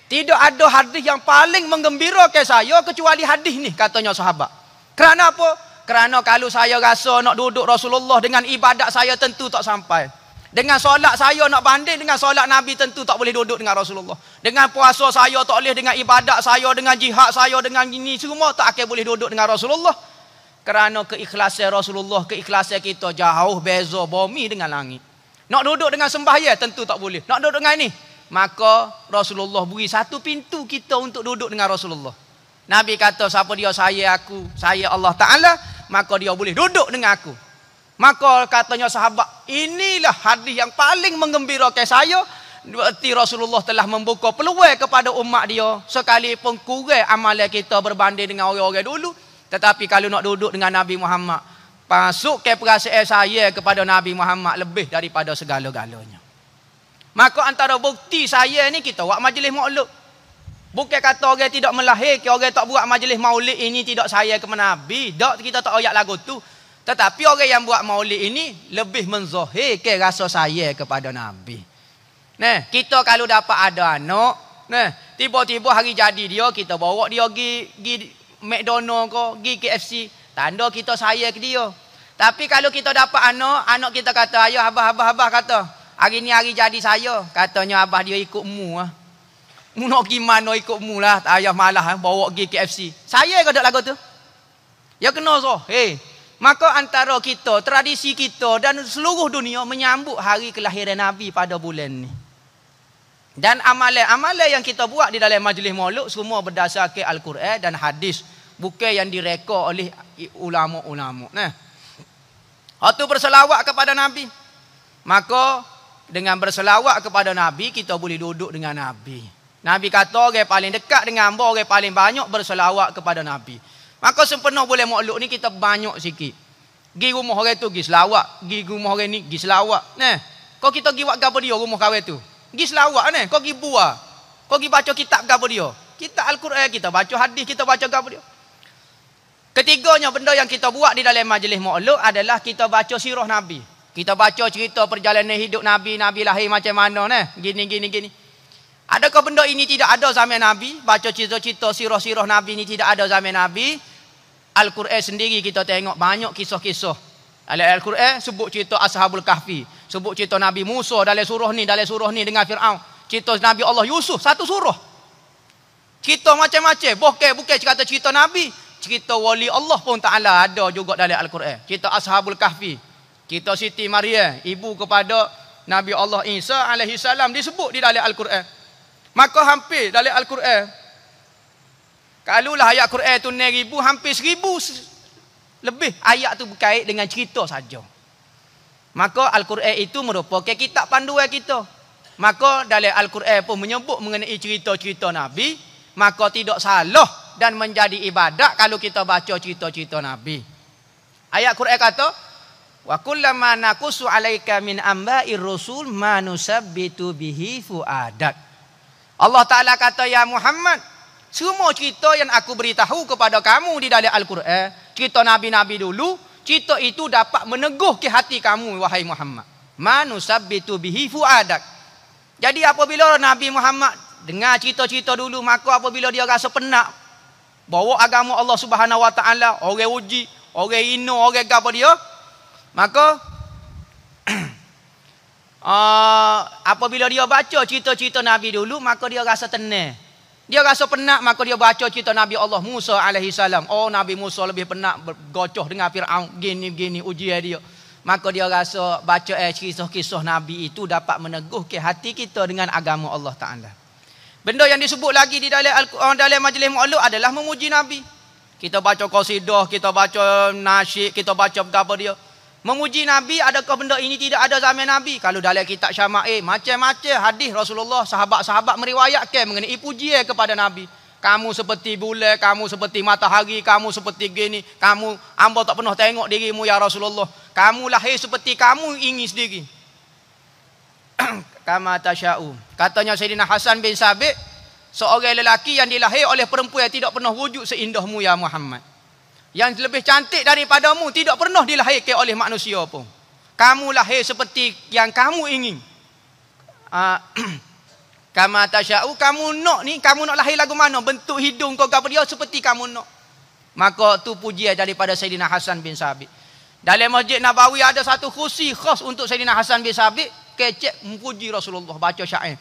tidak ada hadis yang paling menggembirakan saya kecuali hadis ni katanya sahabat. Kerana apa? Kerana kalau saya rasa nak duduk Rasulullah dengan ibadat saya tentu tak sampai. Dengan solat saya nak banding dengan solat Nabi tentu tak boleh duduk dengan Rasulullah. Dengan puasa saya tak boleh dengan ibadat saya, dengan jihad saya, dengan ini semua tak akan boleh duduk dengan Rasulullah. Kerana keikhlasan Rasulullah, keikhlasan kita jauh beza bumi dengan langit. Nak duduk dengan sembahyang tentu tak boleh. Nak duduk dengan ini. Maka Rasulullah beri satu pintu kita untuk duduk dengan Rasulullah. Nabi kata siapa dia saya aku, saya Allah Taala, maka dia boleh duduk dengan aku. Maka katanya sahabat, inilah hadis yang paling mengembirakan saya. Berarti Rasulullah telah membuka peluang kepada umat dia sekalipun kurang amalan kita berbanding dengan orang-orang dulu, tetapi kalau nak duduk dengan Nabi Muhammad, pasuk ke perasaan saya kepada Nabi Muhammad lebih daripada segala-galanya. Maka antara bukti saya ni kita buat majlis maulid. Bukan kata orang tidak melahirkan, orang tak buat majlis maulid ini tidak saya ke Nabi. Tak kita tak ayat lagu tu. Tetapi orang yang buat maulid ini lebih menzahirkan rasa saya kepada Nabi. Nah, kita kalau dapat ada anak, nah, tiba-tiba hari jadi dia kita bawa dia pergi McDonald ke, pergi KFC. Tanda kita saya ke dia. Tapi kalau kita dapat anak, anak kita kata, ayo, abah, abah, abah kata. Hari ni hari jadi saya. Katanya abah dia ikut mu lah. Mu nak pergi mana ikut mu lah. Ayah malah ha, bawa pergi KFC. Saya ke tak lagu tu? Ya kena so. Hey. Maka antara kita, tradisi kita dan seluruh dunia menyambut hari kelahiran Nabi pada bulan ni. Dan amalan-amalan yang kita buat di dalam majlis mauluk semua berdasarkan al-Quran dan hadis, bukan yang direkod oleh ulama-ulama. Nah. Waktu berselawat kepada Nabi, maka dengan berselawat kepada Nabi kita boleh duduk dengan Nabi. Nabi kata orang yang paling dekat dengan hamba orang yang paling banyak berselawat kepada Nabi. Maka sempena boleh makhluk ni kita banyak sikit. Gi rumah orang tu gi selawat, gi rumah orang ni gi selawat. Nah, kau kita gi buat gapo dia rumah kau tu? Pergi selawat ni. Kau pergi buah. Kau pergi baca kitab ke apa dia. Kitab Al-Quran kita. Baca hadis kita baca ke apa dia. Ketiganya benda yang kita buat di dalam majlis mu'luk adalah kita baca sirah Nabi. Kita baca cerita perjalanan hidup Nabi. Nabi lahir macam mana ni. Gini, gini, gini. Adakah benda ini tidak ada zaman Nabi? Baca cerita-cerita sirah-sirah Nabi ini tidak ada zaman Nabi. Al-Quran sendiri kita tengok banyak kisah-kisah. Al-Quran sebut cerita Ashabul Kahfi. Sebut cerita Nabi Musa dalam Suruh ni, dalam Suruh ni dengan Fir'aun. Cerita Nabi Allah Yusuf, satu Suruh Cerita macam-macam. Bukan, bukan cerita cerita Nabi. Cerita wali Allah pun ta'ala ada juga dalam Al-Quran. Cerita Ashabul Kahfi. Cerita Siti Maria, ibu kepada Nabi Allah Isa alaihi salam disebut di dalam Al-Quran. Maka hampir dalam Al-Quran. Kalulah ayat Quran tu 9000 hampir 1000 lebih ayat tu berkait dengan cerita saja. Maka Al-Quran itu merupakan kitab panduan kita. Maka dalam Al-Quran pun menyebut mengenai cerita-cerita Nabi. Maka tidak salah dan menjadi ibadat kalau kita baca cerita-cerita Nabi. Ayat Quran kata, Wa kullama naqusu alaika min amba'i rusul ma nusabbitu bihi fuadak. Allah Taala kata ya Muhammad, semua cerita yang aku beritahu kepada kamu di dalam Al-Quran, cerita nabi-nabi dulu, cerita itu dapat meneguhkan hati kamu wahai Muhammad manusabbitu bihi fuadak jadi apabila Nabi Muhammad dengar cerita-cerita dulu maka apabila dia rasa penat bawa agama Allah Subhanahu wa taala orang uji orang ino orang gapo dia maka uh, apabila dia baca cerita-cerita Nabi dulu maka dia rasa tenang dia rasa penat maka dia baca cerita Nabi Allah Musa alaihi salam. Oh Nabi Musa lebih penat bergocoh dengan Firaun gini gini uji dia. Maka dia rasa baca eh, kisah-kisah Nabi itu dapat meneguhkan hati kita dengan agama Allah Taala. Benda yang disebut lagi di dalam Al-Quran dalam majlis mukallaf adalah memuji Nabi. Kita baca qasidah, kita baca nasyid, kita baca apa dia. Menguji Nabi adakah benda ini tidak ada zaman Nabi? Kalau dalam kitab Syama'i macam-macam hadis Rasulullah sahabat-sahabat meriwayatkan mengenai puji eh kepada Nabi. Kamu seperti bulan, kamu seperti matahari, kamu seperti gini, kamu ambo tak pernah tengok dirimu ya Rasulullah. Kamu lahir seperti kamu ingin sendiri. Kama Katanya Sayyidina Hasan bin Sabit, seorang lelaki yang dilahir oleh perempuan yang tidak pernah wujud seindahmu ya Muhammad yang lebih cantik daripadamu tidak pernah dilahirkan oleh manusia pun. Kamu lahir seperti yang kamu ingin. Uh, kama tasya'u kamu nak ni kamu nak lahir lagu mana bentuk hidung kau kau dia seperti kamu nak. Maka tu pujian daripada Sayyidina Hasan bin Sabit. Dalam Masjid Nabawi ada satu khusi khas untuk Sayyidina Hasan bin Sabit kecek memuji Rasulullah baca syair.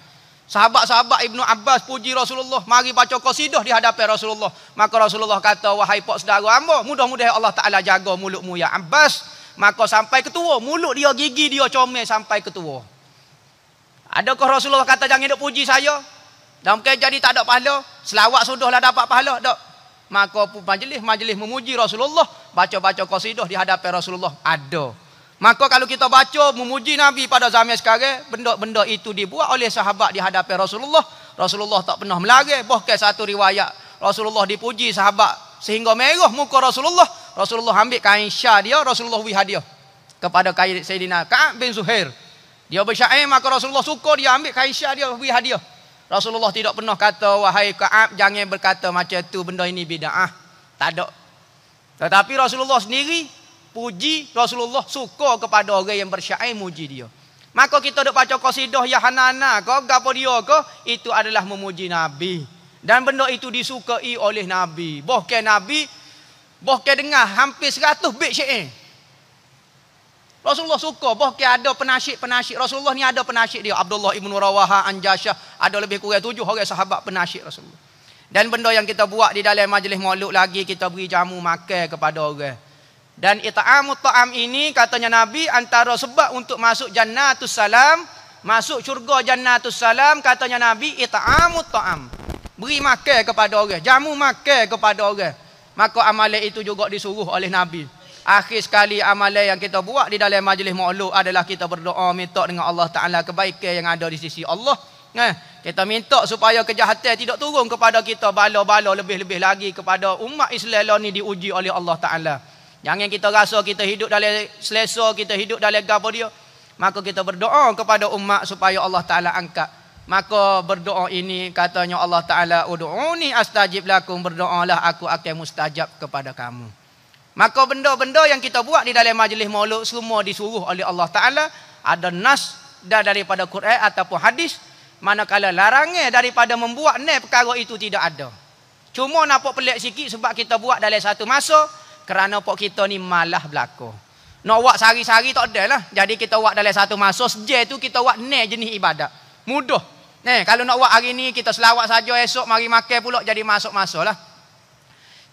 Sahabat-sahabat Ibnu Abbas puji Rasulullah, mari baca qasidah di hadapan Rasulullah. Maka Rasulullah kata, "Wahai pak saudara hamba, mudah-mudahan Allah Taala jaga mulutmu ya Abbas." Maka sampai ketua, mulut dia gigi dia comel sampai ketua. Adakah Rasulullah kata jangan nak puji saya? Dalam kerja jadi tak ada pahala, selawat sudahlah dapat pahala, tak? Maka majlis-majlis memuji Rasulullah, baca-baca qasidah di hadapan Rasulullah. Ada Maka kalau kita baca memuji Nabi pada zaman sekarang, benda-benda itu dibuat oleh sahabat di hadapan Rasulullah. Rasulullah tak pernah melarang. Bahkan satu riwayat Rasulullah dipuji sahabat sehingga merah muka Rasulullah. Rasulullah ambil kain syah dia, Rasulullah wi hadiah kepada kain Sayyidina Ka'ab bin Zuhair. Dia bersyair maka Rasulullah suka dia ambil kain syah dia wi hadiah. Rasulullah tidak pernah kata wahai Ka'ab jangan berkata macam tu benda ini bidah. Ah. Tak ada. Tetapi Rasulullah sendiri puji Rasulullah suka kepada orang yang bersyair muji dia. Maka kita dok baca qasidah ya hanana ko gapo dia ko itu adalah memuji nabi dan benda itu disukai oleh nabi. Bahkan nabi bahkan dengar hampir seratus bait syair. Rasulullah suka bahkan ada penasyik-penasyik. Rasulullah ni ada penasyik dia Abdullah bin Rawaha Anjasha ada lebih kurang tujuh orang sahabat penasyik Rasulullah. Dan benda yang kita buat di dalam majlis mauluk lagi kita beri jamu makan kepada orang. Dan ita'amu ta'am ini katanya Nabi antara sebab untuk masuk jannah jannatus salam. Masuk syurga jannatus salam katanya Nabi ita'amu ta'am. Beri makan kepada orang. Jamu makan kepada orang. Maka amalan itu juga disuruh oleh Nabi. Akhir sekali amalan yang kita buat di dalam majlis makhluk adalah kita berdoa minta dengan Allah Ta'ala kebaikan yang ada di sisi Allah. Eh, kita minta supaya kejahatan tidak turun kepada kita bala-bala lebih-lebih lagi kepada umat Islam ini diuji oleh Allah Ta'ala. Jangan kita rasa kita hidup dalam selesa, kita hidup dalam gapo dia. Maka kita berdoa kepada umat supaya Allah Taala angkat. Maka berdoa ini katanya Allah Taala ud'uni astajib lakum berdoalah aku akan mustajab kepada kamu. Maka benda-benda yang kita buat di dalam majlis maulud semua disuruh oleh Allah Taala ada nas dah daripada Quran ataupun hadis manakala larangnya daripada membuat ni perkara itu tidak ada. Cuma nampak pelik sikit sebab kita buat dalam satu masa kerana pok kita ni malah berlaku. Nak buat sehari-hari tak ada lah. Jadi kita buat dalam satu masa sejak tu kita buat ni jenis ibadat. Mudah. Eh, kalau nak buat hari ni kita selawat saja esok mari makan pula jadi masuk masuk lah.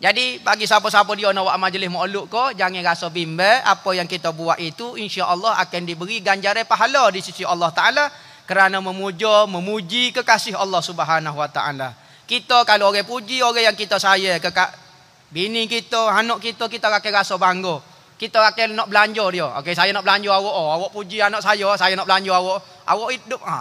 Jadi bagi siapa-siapa dia nak buat majlis mu'luk ko, jangan rasa bimbang apa yang kita buat itu insya-Allah akan diberi ganjaran pahala di sisi Allah Taala kerana memuja, memuji kekasih Allah Subhanahu Wa Taala. Kita kalau orang puji orang yang kita sayang, Bini kita, anak kita, kita akan rasa bangga. Kita akan nak belanja dia. okay saya nak belanja awak. Oh, awak puji anak saya, saya nak belanja awak. Awak hidup. Ha.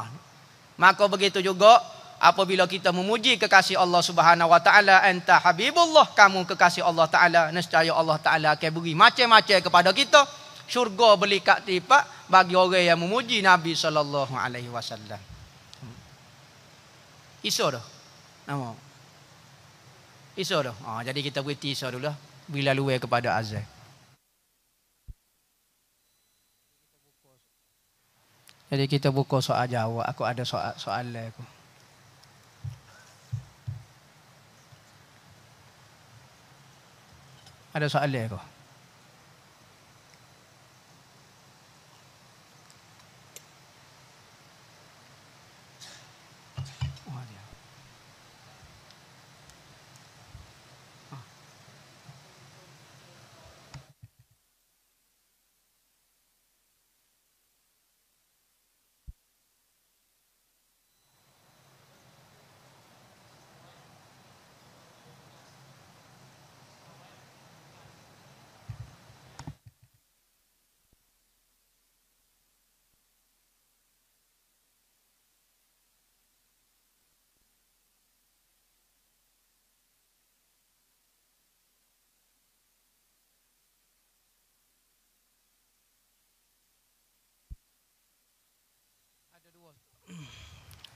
Maka begitu juga, apabila kita memuji kekasih Allah subhanahu wa ta'ala, entah habibullah kamu kekasih Allah ta'ala, nescaya Allah ta'ala akan beri macam-macam kepada kita. Syurga berlikat tipak bagi orang yang memuji Nabi sallallahu alaihi wasallam. Hmm. Isu dah. Nama. Isu dah. Ha, jadi kita berhenti isu dulu lah. Bila luar kepada Azhar. Jadi kita buka soal jawab. Aku ada soal soal aku. Ada soal aku.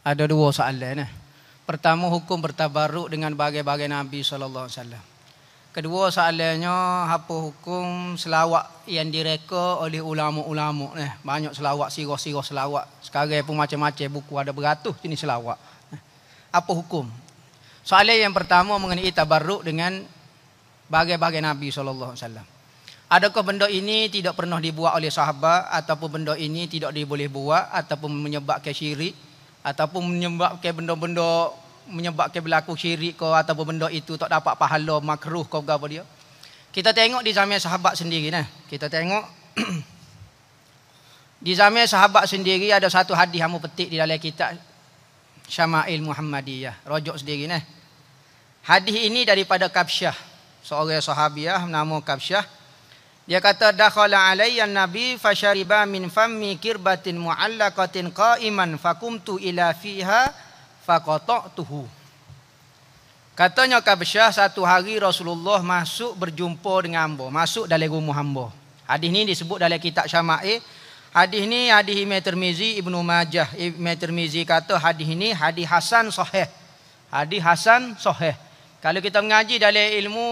ada dua soalan nah. Eh. Pertama hukum bertabaruk dengan bagai-bagai Nabi sallallahu alaihi wasallam. Kedua soalannya apa hukum selawat yang direka oleh ulama-ulama nah. Eh? Banyak selawat sirah-sirah selawat. Sekarang pun macam-macam buku ada beratus ini selawat. Apa hukum? Soalan yang pertama mengenai tabaruk dengan bagai-bagai Nabi sallallahu alaihi wasallam. Adakah benda ini tidak pernah dibuat oleh sahabat ataupun benda ini tidak diboleh buat ataupun menyebabkan syirik ataupun menyebabkan benda-benda menyebabkan berlaku syirik kau ataupun benda itu tak dapat pahala makruh kau gapo dia. Kita tengok di zaman sahabat sendiri nah. Kita tengok di zaman sahabat sendiri ada satu hadis yang petik di dalam kitab Syama'il Muhammadiyah. Rojok sendiri nah. Hadis ini daripada Kabsyah, seorang sahabiah nama Kabsyah. Dia kata dakhala alayya nabi fashariba min fammi kirbatin muallaqatin qa'iman fakumtu ila fiha faqata'tuhu. Katanya Kabsyah satu hari Rasulullah masuk berjumpa dengan hamba, masuk dalam rumah hamba. Hadis ini disebut dalam kitab Syama'i. Hadis ini hadis Imam Tirmizi Ibnu Majah. Imam Tirmizi kata hadis ini hadis hasan sahih. Hadis hasan sahih. Kalau kita mengaji dalam ilmu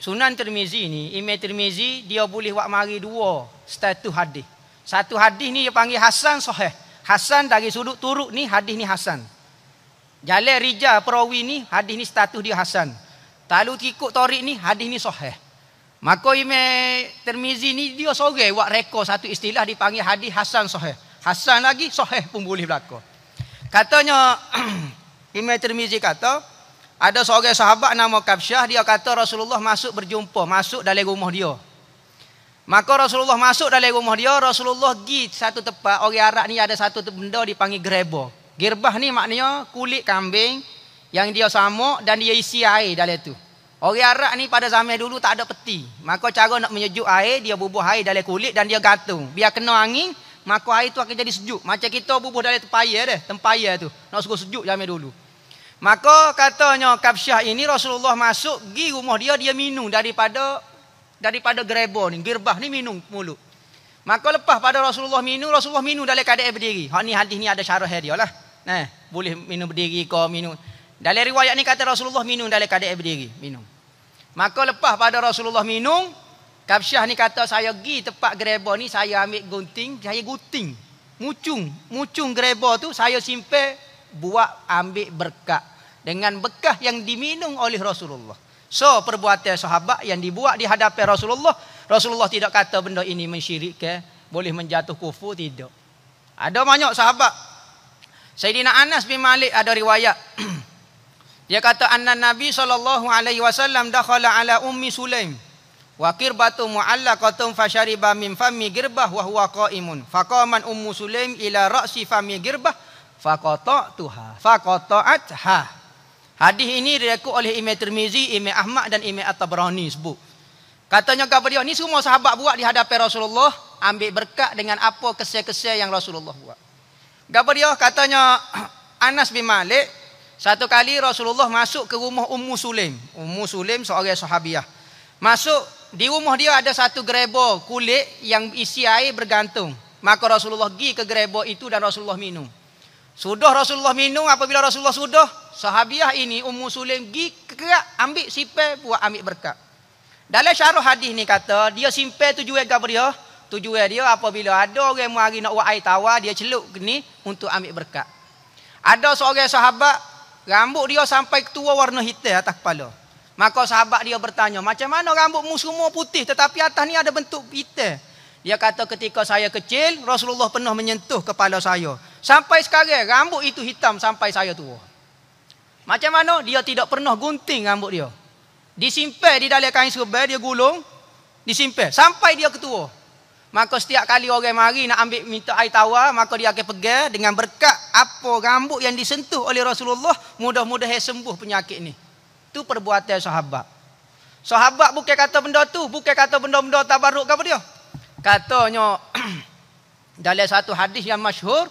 Sunan Tirmizi ni, Imam Tirmizi dia boleh buat mari dua status hadis. Satu hadis ni dia panggil hasan sahih. Hasan dari sudut turuk ni hadis ni hasan. Jalal Rija Perawi ni hadis ni status dia hasan. Talu tikuk Tariq ni hadis ni sahih. Maka Imam Tirmizi ni dia sorang buat rekod satu istilah dipanggil hadis hasan sahih. Hasan lagi sahih pun boleh berlaku. Katanya Imam Tirmizi kata, ada seorang sahabat nama Kafsyah, dia kata Rasulullah masuk berjumpa, masuk dalam rumah dia. Maka Rasulullah masuk dalam rumah dia, Rasulullah pergi satu tempat, orang Arab ni ada satu benda dipanggil gerba. Gerbah ni maknanya kulit kambing yang dia samuk dan dia isi air dalam tu. Orang Arab ni pada zaman dulu tak ada peti. Maka cara nak menyejuk air, dia bubuh air dalam kulit dan dia gantung. Biar kena angin, maka air tu akan jadi sejuk. Macam kita bubuh dalam tempayar dia, tempayar tu. Nak suruh sejuk zaman dulu. Maka katanya Kapsyah ini Rasulullah masuk gi rumah dia dia minum daripada daripada gerebo ni, gerbah ni minum mulu. Maka lepas pada Rasulullah minum, Rasulullah minum dalam keadaan berdiri. Hak ni hadis ni ada syarah dia lah. Nah, boleh minum berdiri ke minum. Dalam riwayat ni kata Rasulullah minum dalam keadaan berdiri, minum. Maka lepas pada Rasulullah minum, Kapsyah ni kata saya gi tempat gerebo ni saya ambil gunting, saya gunting. Mucung, mucung gerebo tu saya simpan buat ambil berkat dengan bekah yang diminum oleh Rasulullah. So perbuatan sahabat yang dibuat di hadapan Rasulullah, Rasulullah tidak kata benda ini mensyirikkan, boleh menjatuh kufur tidak. Ada banyak sahabat. Sayyidina Anas bin Malik ada riwayat. Dia kata anna Nabi sallallahu alaihi wasallam dakhala ala ummi Sulaim wa qirbatu mu'allaqatun fashariba min fami girbah wa huwa qa'imun. Faqaman ummu Sulaim ila ra'si fami girbah faqata tuha faqata'at Hadis ini direkod oleh Imam Tirmizi, Imam Ahmad dan Imam At-Tabrani sebut. Katanya kepada dia ni semua sahabat buat di hadapan Rasulullah ambil berkat dengan apa kesia-kesia yang Rasulullah buat. Gapo dia katanya Anas bin Malik satu kali Rasulullah masuk ke rumah Ummu Sulaim. Ummu Sulaim seorang sahabiah. Masuk di rumah dia ada satu gerebo kulit yang isi air bergantung. Maka Rasulullah pergi ke gerebo itu dan Rasulullah minum. Sudah Rasulullah minum apabila Rasulullah sudah, sahabiah ini Ummu Sulaim gi kerak ambil sipai buat ambil berkat. Dalam syarah hadis ni kata, dia simpai tujuan Gabriel, tujuan dia apabila ada orang mari nak buat air tawar, dia celup ni untuk ambil berkat. Ada seorang sahabat, rambut dia sampai tua warna hitam atas kepala. Maka sahabat dia bertanya, macam mana rambutmu musuhmu putih tetapi atas ni ada bentuk hitam? Dia kata ketika saya kecil, Rasulullah pernah menyentuh kepala saya. Sampai sekarang rambut itu hitam sampai saya tua. Macam mana dia tidak pernah gunting rambut dia. Disimpan di dalam kain serba dia gulung. Disimpan sampai dia ketua. Maka setiap kali orang mari nak ambil minta air tawar. Maka dia akan pegang dengan berkat apa rambut yang disentuh oleh Rasulullah. Mudah-mudahan sembuh penyakit ini. Itu perbuatan sahabat. Sahabat bukan kata benda tu, bukan kata benda-benda tabarruk apa dia. Katanya dalam satu hadis yang masyhur,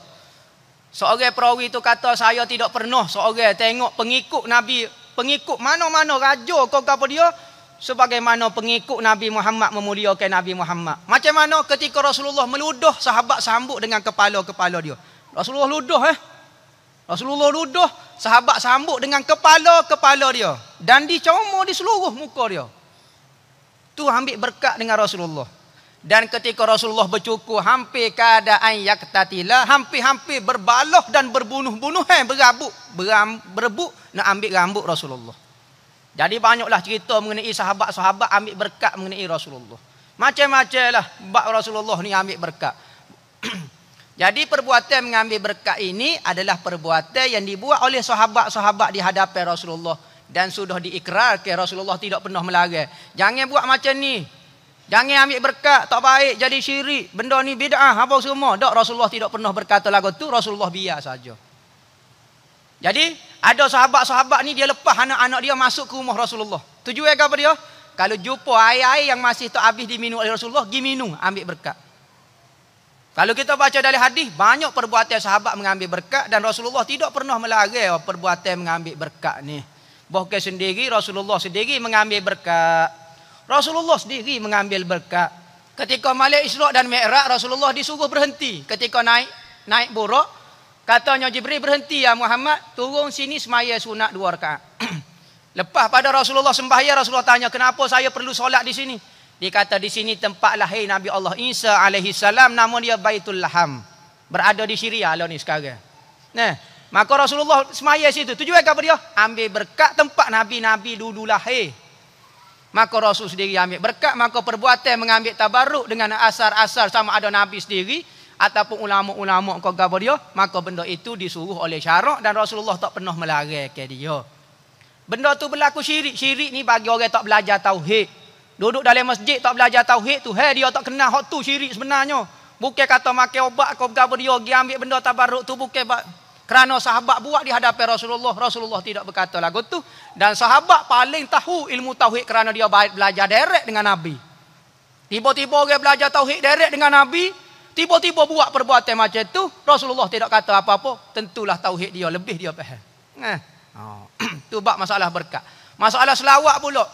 Seorang perawi itu kata saya tidak pernah seorang tengok pengikut Nabi. Pengikut mana-mana raja kau kata dia. Sebagaimana pengikut Nabi Muhammad memuliakan Nabi Muhammad. Macam mana ketika Rasulullah meludah sahabat sambut dengan kepala-kepala dia. Rasulullah ludah eh. Rasulullah ludah sahabat sambut dengan kepala-kepala dia. Dan dicomoh di seluruh muka dia. Tu ambil berkat dengan Rasulullah. Dan ketika Rasulullah bercukur hampir keadaan yang tatila, hampir-hampir berbaloh dan berbunuh-bunuh, eh, berabuk, beram, berebuk nak ambil rambut Rasulullah. Jadi banyaklah cerita mengenai sahabat-sahabat ambil berkat mengenai Rasulullah. Macam-macam lah bak Rasulullah ni ambil berkat. Jadi perbuatan mengambil berkat ini adalah perbuatan yang dibuat oleh sahabat-sahabat di hadapan Rasulullah. Dan sudah diikrar ke Rasulullah tidak pernah melarang. Jangan buat macam ni. Jangan ambil berkat tak baik jadi syirik. Benda ni bid'ah apa semua. Dak Rasulullah tidak pernah berkata lagu tu, Rasulullah biar saja. Jadi, ada sahabat-sahabat ni dia lepas anak-anak dia masuk ke rumah Rasulullah. Tujuan apa dia? Kalau jumpa air-air yang masih tak habis diminum oleh Rasulullah, gi minum, ambil berkat. Kalau kita baca dari hadis, banyak perbuatan sahabat mengambil berkat dan Rasulullah tidak pernah melarang oh, perbuatan mengambil berkat ni. Bahkan sendiri Rasulullah sendiri mengambil berkat. Rasulullah sendiri mengambil berkat. Ketika Malik Isra' dan Mi'raj, Rasulullah disuruh berhenti. Ketika naik, naik buruk. Katanya Jibril berhenti ya Muhammad, turun sini semaya sunat dua rakaat. Lepas pada Rasulullah sembahyang, Rasulullah tanya, kenapa saya perlu solat di sini? Dia kata, di sini tempat lahir Nabi Allah Isa alaihi salam, namun dia baitul laham. Berada di Syria lah ni sekarang. Nah, maka Rasulullah semaya situ. Tujuan kepada dia? Ambil berkat tempat Nabi-Nabi dulu lahir maka Rasul sendiri ambil berkat maka perbuatan mengambil Tabaruk dengan asar-asar sama ada nabi sendiri ataupun ulama-ulama kau gabar dia maka benda itu disuruh oleh syarak dan Rasulullah tak pernah melarang ke dia benda tu berlaku syirik syirik ni bagi orang tak belajar tauhid duduk dalam masjid tak belajar tauhid tu hey, dia tak kenal hak tu syirik sebenarnya bukan kata makan obat kau gabar dia pergi ambil benda Tabaruk tu bukan kerana sahabat buat di hadapan Rasulullah, Rasulullah tidak berkata lagu tu. Dan sahabat paling tahu ilmu tauhid kerana dia baik belajar direct dengan Nabi. Tiba-tiba dia belajar tauhid direct dengan Nabi, tiba-tiba buat perbuatan macam tu, Rasulullah tidak kata apa-apa, tentulah tauhid dia lebih dia faham. Nah. Eh, oh. tu bab masalah berkat. Masalah selawat pula.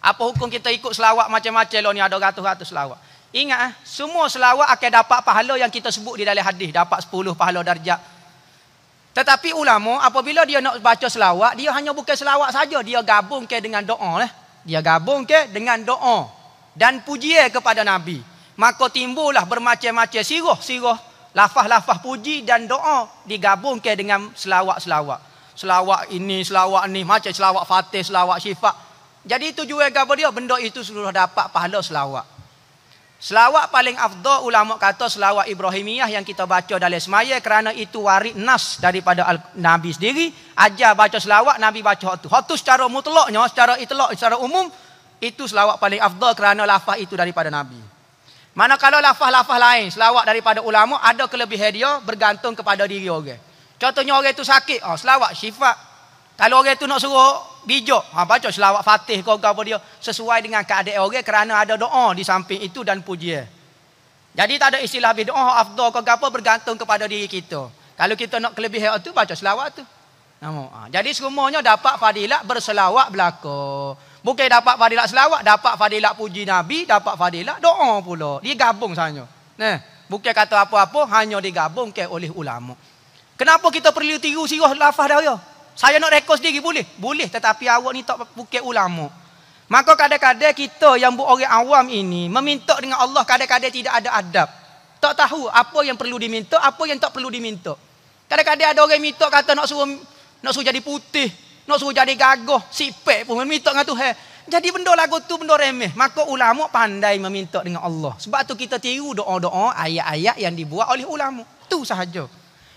Apa hukum kita ikut selawat macam-macam lo lah ni ada ratus-ratus selawat. Ingat eh, semua selawat akan dapat pahala yang kita sebut di dalam hadis, dapat 10 pahala darjah. Tetapi ulama apabila dia nak baca selawat, dia hanya buka selawat saja, dia gabung ke dengan doa lah. Dia gabung ke dengan doa dan pujian kepada Nabi. Maka timbullah bermacam-macam sirah-sirah lafah lafah puji dan doa digabung ke dengan selawat-selawat. Selawat ini, selawat ni, macam selawat Fatih, selawat Syifa. Jadi tujuan gapo dia benda itu seluruh dapat pahala selawat. Selawat paling afdol ulama kata selawat Ibrahimiyah yang kita baca dalam semaya kerana itu waris nas daripada Al- Nabi sendiri. Ajar baca selawat, Nabi baca itu. Itu secara mutlaknya, secara itlak, secara umum, itu selawat paling afdol kerana lafaz itu daripada Nabi. Mana kalau lafaz-lafaz lain, selawat daripada ulama ada kelebihan dia bergantung kepada diri orang. Contohnya orang itu sakit, oh, selawat syifa. Kalau orang itu nak suruh bijak. Ha baca selawat Fatih ke apa dia sesuai dengan keadaan orang kerana ada doa di samping itu dan pujian. Jadi tak ada istilah bi doa afdal ke apa bergantung kepada diri kita. Kalau kita nak kelebihan itu baca selawat tu. Nama. Ha, jadi semuanya dapat fadilat berselawat belako. Bukan dapat fadilat selawat, dapat fadilat puji Nabi, dapat fadilat doa pula. Digabung sahaja. Nah, bukan kata apa-apa, hanya digabung oleh ulama. Kenapa kita perlu tiru sirah lafaz dia? Saya nak rekod sendiri boleh? Boleh tetapi awak ni tak bukan ulama. Maka kadang-kadang kita yang buat orang awam ini meminta dengan Allah kadang-kadang tidak ada adab. Tak tahu apa yang perlu diminta, apa yang tak perlu diminta. Kadang-kadang ada orang minta kata nak suruh nak suruh jadi putih, nak suruh jadi gagah, sipek pun meminta dengan Tuhan. Jadi benda lagu tu benda remeh. Maka ulama pandai meminta dengan Allah. Sebab tu kita tiru doa-doa ayat-ayat yang dibuat oleh ulama. Tu sahaja.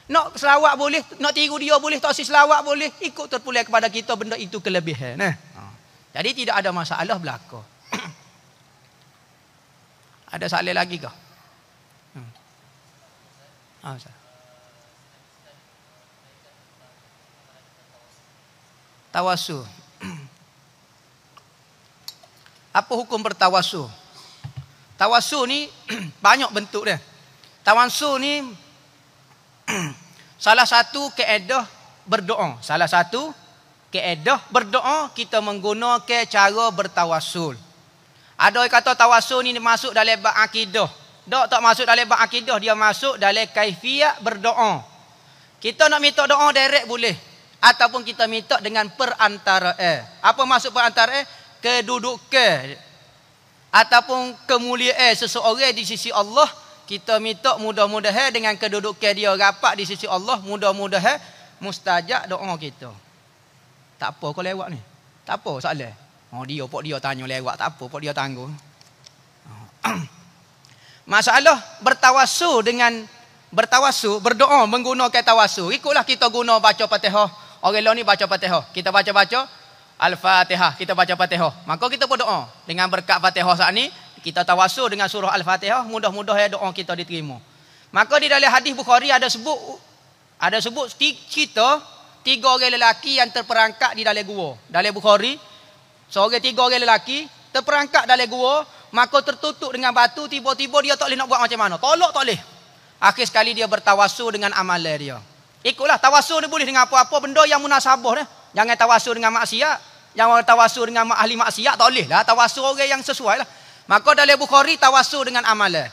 Nak selawat boleh, nak tiru dia boleh, tak si selawat boleh. Ikut terpulih kepada kita benda itu kelebihan. Nah. Eh? Ha. Jadi tidak ada masalah berlaku. ada soalan lagi kah? Hmm. Ah, oh, Tawasu. Apa hukum bertawasu? Tawasu ni banyak bentuk dia. Tawasu ni salah satu keedah berdoa. Salah satu keedah berdoa kita menggunakan cara bertawasul. Ada yang kata tawasul ni masuk dalam bab akidah. Dok tak masuk dalam bab akidah, dia masuk dalam kaifiat berdoa. Kita nak minta doa direct boleh ataupun kita minta dengan perantara eh. Apa maksud perantara eh? Kedudukan ataupun kemuliaan eh, seseorang di sisi Allah kita minta mudah-mudahan eh, dengan kedudukan dia rapat di sisi Allah mudah-mudahan eh, mustajak doa kita. Tak apa kau lewat ni. Tak apa soalan. Oh dia pok dia tanya lewat tak apa pok dia tangguh Masalah bertawasu dengan bertawasu berdoa menggunakan tawasul. Ikutlah kita guna baca pateho Orang lain ni baca pateho Kita baca-baca Al-Fatihah, kita baca Fatihah. Maka kita doa dengan berkat Fatihah saat ini kita tawasul dengan surah al-fatihah mudah mudah ya doa kita diterima maka di dalam hadis bukhari ada sebut ada sebut cerita tiga orang lelaki yang terperangkap di dalam gua dalam bukhari seorang tiga orang lelaki terperangkap dalam gua maka tertutup dengan batu tiba-tiba dia tak boleh nak buat macam mana tolak tak boleh akhir sekali dia bertawasul dengan amalan dia ikutlah tawasul ni boleh dengan apa-apa benda yang munasabah dah jangan tawasul dengan maksiat jangan tawasul dengan ahli maksiat tak boleh lah tawasul orang yang sesuai lah Maka dalam Bukhari tawasu dengan amalan.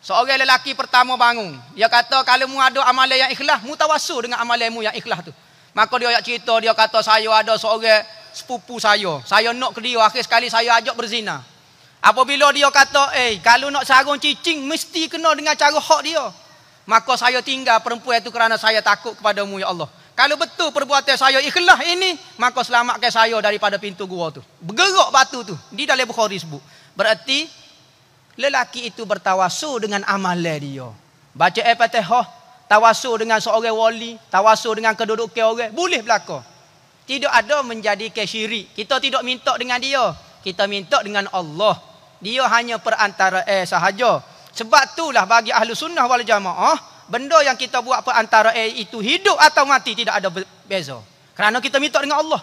Seorang lelaki pertama bangun. Dia kata kalau mu ada amalan yang ikhlas, mu tawasu dengan amalan mu yang ikhlas tu. Maka dia ayat cerita, dia kata saya ada seorang sepupu saya. Saya nak ke dia, akhir sekali saya ajak berzina. Apabila dia kata, eh kalau nak sarung cicing, mesti kena dengan cara hak dia. Maka saya tinggal perempuan itu kerana saya takut kepadamu ya Allah. Kalau betul perbuatan saya ikhlas ini, maka selamatkan saya daripada pintu gua tu. Bergerak batu tu. Di dalam Bukhari sebut. Berarti lelaki itu bertawasu dengan amal dia. Baca ayat Fatihah, tawasu dengan seorang wali, tawasu dengan kedudukan orang, boleh berlaku. Tidak ada menjadi syirik. Kita tidak minta dengan dia. Kita minta dengan Allah. Dia hanya perantara eh sahaja. Sebab itulah bagi ahli sunnah wal jamaah, benda yang kita buat perantara eh itu hidup atau mati tidak ada beza. Kerana kita minta dengan Allah.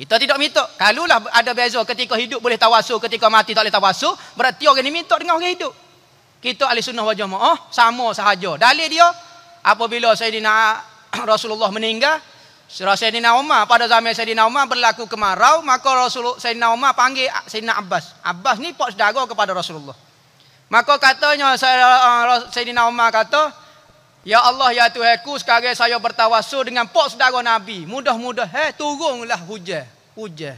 Kita tidak minta. Kalulah ada beza ketika hidup boleh tawasul, ketika mati tak boleh tawasul, berarti orang ini minta dengan orang hidup. Kita ahli sunnah wal jamaah oh, sama sahaja. Dalil dia apabila Sayyidina Rasulullah meninggal, Surah Sayyidina Umar pada zaman Sayyidina Umar berlaku kemarau maka Rasulullah Sayyidina Umar panggil Sayyidina Abbas. Abbas ni pak saudara kepada Rasulullah. Maka katanya Sayyidina Umar kata, Ya Allah ya Tuhanku sekarang saya bertawasul dengan pok saudara Nabi. Mudah-mudah eh turunlah hujan. Hujan.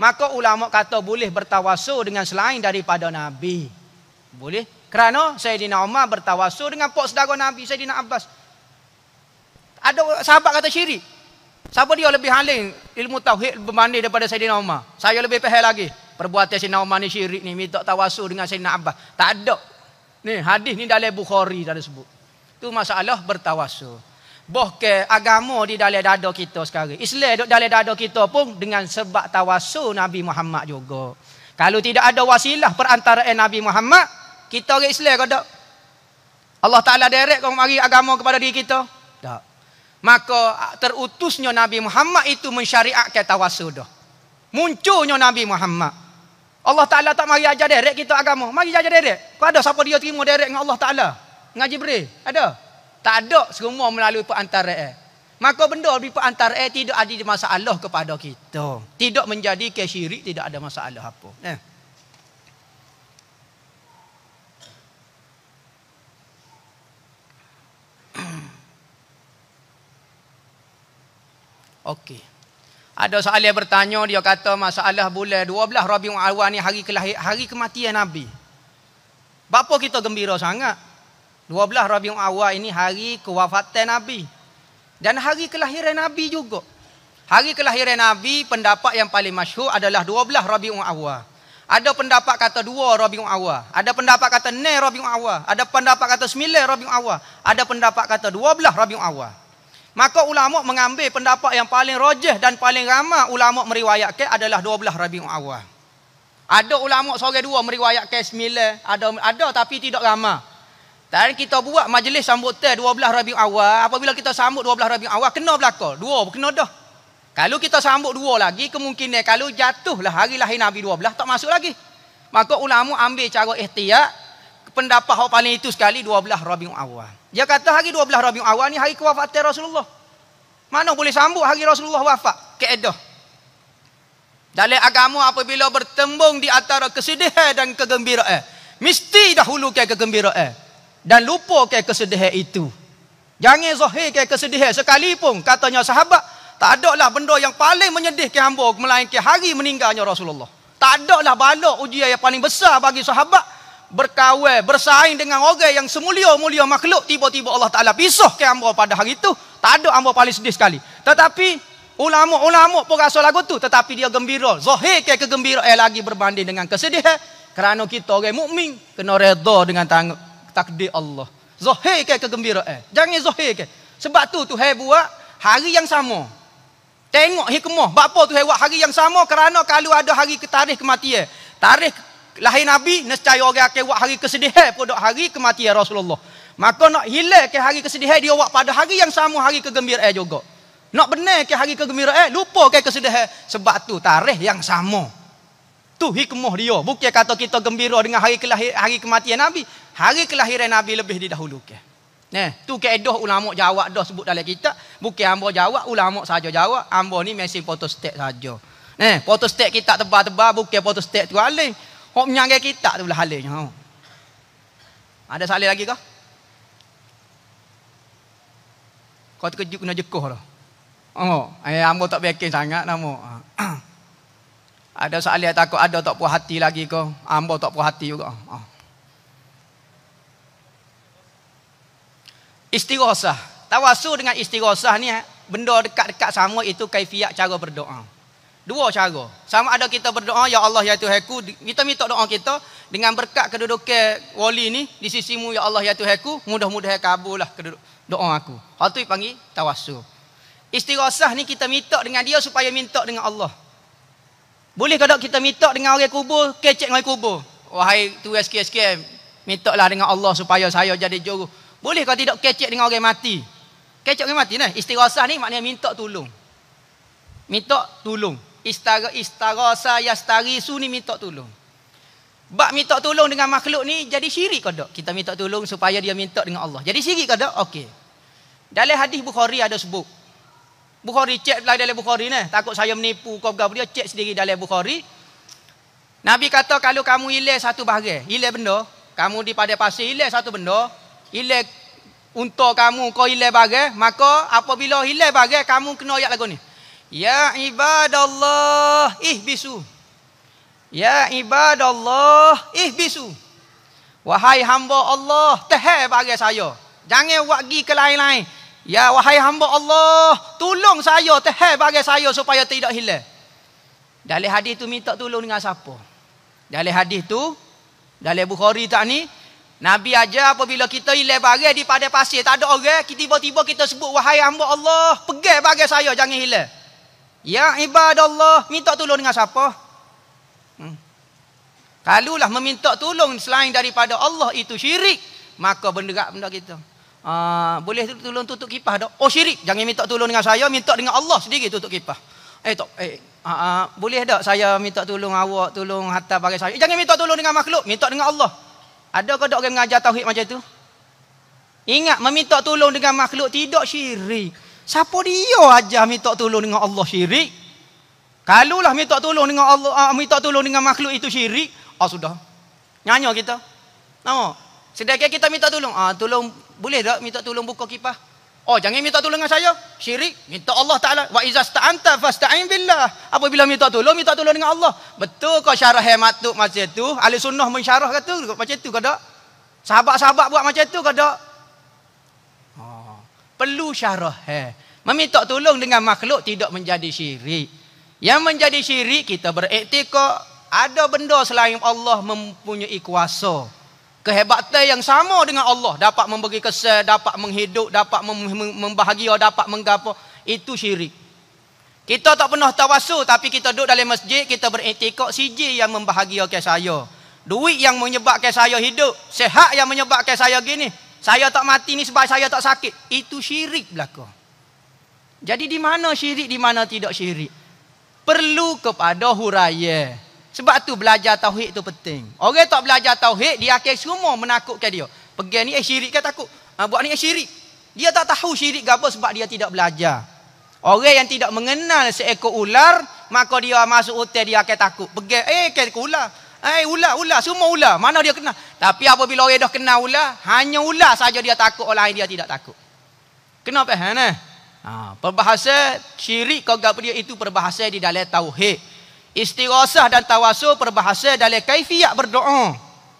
Maka ulama kata boleh bertawasul dengan selain daripada Nabi. Boleh. Kerana Sayyidina Umar bertawasul dengan pok saudara Nabi Sayyidina Abbas. Ada sahabat kata syirik. Siapa dia lebih halim ilmu tauhid bermanis daripada Sayyidina Umar? Saya lebih faham lagi. Perbuatan Sayyidina Umar ni syirik ni minta tawasul dengan Sayyidina Abbas. Tak ada. Ni hadis ni dalam Bukhari dah sebut. Itu masalah bertawasul. Bahkan agama di dalam dada kita sekarang. Islam di dalam dada kita pun dengan sebab tawasul Nabi Muhammad juga. Kalau tidak ada wasilah perantaraan Nabi Muhammad, kita orang Islam kata. Allah Ta'ala direct kau mari agama kepada diri kita. Tak. Maka terutusnya Nabi Muhammad itu mensyariatkan tawasul dah. Munculnya Nabi Muhammad. Allah Ta'ala tak mari ajar direct kita agama. Mari ajar direct. Kau ada siapa dia terima direct dengan Allah Ta'ala? dengan Jibril? Ada? Tak ada semua melalui perantara eh. Maka benda di perantara eh, tidak ada masalah kepada kita. Tidak menjadi ke tidak ada masalah apa. Eh. Okey. Ada soal yang bertanya, dia kata masalah bulan 12 Rabiul Awal ni hari, kelahir, hari kematian Nabi. Bapa kita gembira sangat. 12 Rabiul Awal ini hari kewafatan Nabi dan hari kelahiran Nabi juga. Hari kelahiran Nabi pendapat yang paling masyhur adalah 12 Rabiul Awal. Ada pendapat kata 2 Rabiul Awal, ada pendapat kata 9 Rabiul Awal, ada pendapat kata 9 Rabiul Awal, ada pendapat kata 12 Rabiul Awal. Maka ulama mengambil pendapat yang paling rajih dan paling ramah ulama meriwayatkan adalah 12 Rabiul Awal. Ada ulama seorang dua meriwayatkan 9, ada ada tapi tidak ramah. Dan kita buat majlis sambutan 12 rabi' Awal, apabila kita sambut 12 Rabiul Awal kena belaka, dua kena dah. Kalau kita sambut dua lagi kemungkinan kalau jatuhlah hari lahir Nabi 12 tak masuk lagi. Maka ulama ambil cara ihtiyat pendapat hak paling itu sekali 12 Rabiul Awal. Dia kata hari 12 rabi' Awal ni hari kewafatan Rasulullah. Mana boleh sambut hari Rasulullah wafat? Keedah. Dalam agama apabila bertembung di antara kesedihan dan kegembiraan, mesti ke kegembiraan dan lupa lupakan kesedihan itu. Jangan zahirkan kesedihan sekalipun katanya sahabat tak ada lah benda yang paling menyedih ke hamba melainkan hari meninggalnya Rasulullah. Tak ada lah bala ujian yang paling besar bagi sahabat berkawal, bersaing dengan orang yang semulia-mulia makhluk tiba-tiba Allah Taala pisahkan hamba pada hari itu. Tak ada hamba paling sedih sekali. Tetapi ulama-ulama pun rasa lagu tu tetapi dia gembira. Zahirkan kegembiraan lagi berbanding dengan kesedihan kerana kita orang mukmin kena redha dengan tangan takdir Allah. Zahir ke kegembiraan. Eh, jangan zahir ke. Sebab tu Tuhan buat hari yang sama. Tengok hikmah. Sebab apa Tuhan buat hari yang sama? Kerana kalau ada hari ke tarikh kematian. Tarikh lahir Nabi, nescaya orang akan buat hari kesedihan pada hari kematian Rasulullah. Maka nak hilang ke hari kesedihan, dia buat pada hari yang sama hari kegembiraan eh, juga. Nak benar ke hari kegembiraan, eh, lupa ke kesedihan. Sebab tu tarikh yang sama. Tu hikmah dia. Bukan kata kita gembira dengan hari kelahir, hari kematian Nabi. Hari kelahiran Nabi lebih didahulukan. Nah, tu kaedah ulama jawab dah sebut dalam kita. Bukan hamba jawab, ulama saja jawab. Hamba ni mesin foto stek saja. Nah, foto stek kita tebal-tebal, bukan foto stek tu alih. Hok menyangai kita tu lah alihnya. Ha. Ada salah lagi ke? Kau terkejut kena jekoh dah. Oh, ayam eh, ambo tak bekin sangat nama. Ada soal yang takut ada tak puas hati lagi ke? Ambo tak puas hati juga. Ah. Istighosah. Tawasu dengan istighosah ni eh, benda dekat-dekat sama itu kaifiat cara berdoa. Dua cara. Sama ada kita berdoa, Ya Allah, Ya Tuhanku. Kita minta doa kita dengan berkat kedudukan wali ni di sisimu, Ya Allah, Ya Tuhanku. Mudah-mudahan kabul lah doa aku. Hal tu dipanggil tawasul. Istirahat ni kita minta dengan dia supaya minta dengan Allah. Boleh kadang kita minta dengan orang kubur, kecek dengan orang kubur. Wahai tu SKSKM, minta lah dengan Allah supaya saya jadi juru. Boleh kau tidak kecek dengan orang mati? Kecek dengan mati nah. Istighasah ni maknanya minta tolong. Minta tolong. Istara istarasa yastari suni minta tolong. Bak minta tolong dengan makhluk ni jadi syirik kau tak? Kita minta tolong supaya dia minta dengan Allah. Jadi syirik kau tak? Okey. Dalam hadis Bukhari ada sebut. Bukhari cek dalam Bukhari ni. Takut saya menipu kau bergabung dia. Cek sendiri dalam Bukhari. Nabi kata kalau kamu hilang satu bahagia. Hilang benda. Kamu di pada pasir hilang satu benda. Hilang untuk kamu kau hilang bahagia. Maka apabila hilang bahagia kamu kena ayat lagu ni. Ya ibadallah ih bisu. Ya ibadallah ih bisu. Wahai hamba Allah. Tehe bahagia saya. Jangan buat pergi ke lain-lain. Ya wahai hamba Allah, tolong saya tahan bagi saya supaya tidak hilang. Dalam hadis tu minta tolong dengan siapa? Dalam hadis tu, dalam Bukhari tak ni, Nabi aja apabila kita hilang barang di padang pasir, tak ada orang, tiba-tiba kita sebut wahai hamba Allah, pegang barang saya jangan hilang. Ya ibadallah, minta tolong dengan siapa? Hmm. Kalulah meminta tolong selain daripada Allah itu syirik, maka benda benda kita. Ah, boleh tolong tutup kipas tak? Oh syirik. Jangan minta tolong dengan saya, minta dengan Allah sendiri tutup kipas. Eh tak, eh uh, uh, boleh tak saya minta tolong awak, tolong hantar bagi saya? Eh, jangan minta tolong dengan makhluk, minta dengan Allah. Ada ke tak orang mengajar tauhid macam tu? Ingat meminta tolong dengan makhluk tidak syirik. Siapa dia ajar minta tolong dengan Allah syirik? Kalulah minta tolong dengan Allah, uh, minta tolong dengan makhluk itu syirik, ah uh, sudah. Nyanyo kita. Nama. Sedangkan kita minta tolong, ah tolong boleh tak minta tolong buka kipah? Oh, jangan minta tolong dengan saya. Syirik, minta Allah Ta'ala. Wa iza sta'anta fasta'in billah. Apabila minta tolong, minta tolong dengan Allah. Betul kau syarah yang maktub macam itu? Ahli sunnah mensyarah kata, macam itu kau tak? Sahabat-sahabat buat macam itu kau tak? Oh, perlu syarah. Eh. Meminta tolong dengan makhluk tidak menjadi syirik. Yang menjadi syirik, kita beriktikah ada benda selain Allah mempunyai kuasa kehebatan yang sama dengan Allah dapat memberi kesel, dapat menghidup, dapat membahagia, dapat menggapa, itu syirik. Kita tak pernah tawasul tapi kita duduk dalam masjid, kita beriktikad siji yang membahagiakan saya. Duit yang menyebabkan saya hidup, sehat yang menyebabkan saya gini, saya tak mati ni sebab saya tak sakit. Itu syirik belaka. Jadi di mana syirik, di mana tidak syirik? Perlu kepada huraya. Sebab tu belajar tauhid tu penting. Orang tak belajar tauhid, dia akan semua menakutkan dia. Pergi ni eh syirik ke takut? Ha, buat ni eh syirik. Dia tak tahu syirik ke apa sebab dia tidak belajar. Orang yang tidak mengenal seekor ular, maka dia masuk hotel dia akan takut. Pergi eh ke ular. Eh ular, ular, semua ular. Mana dia kenal? Tapi apabila orang dah kenal ular, hanya ular saja dia takut, orang lain dia tidak takut. Kenapa? Ha, nah. ha, perbahasa syirik kau gapo dia itu perbahasa di dalam tauhid. Istighasah dan tawasul berbahasa dalam kaifiat berdoa.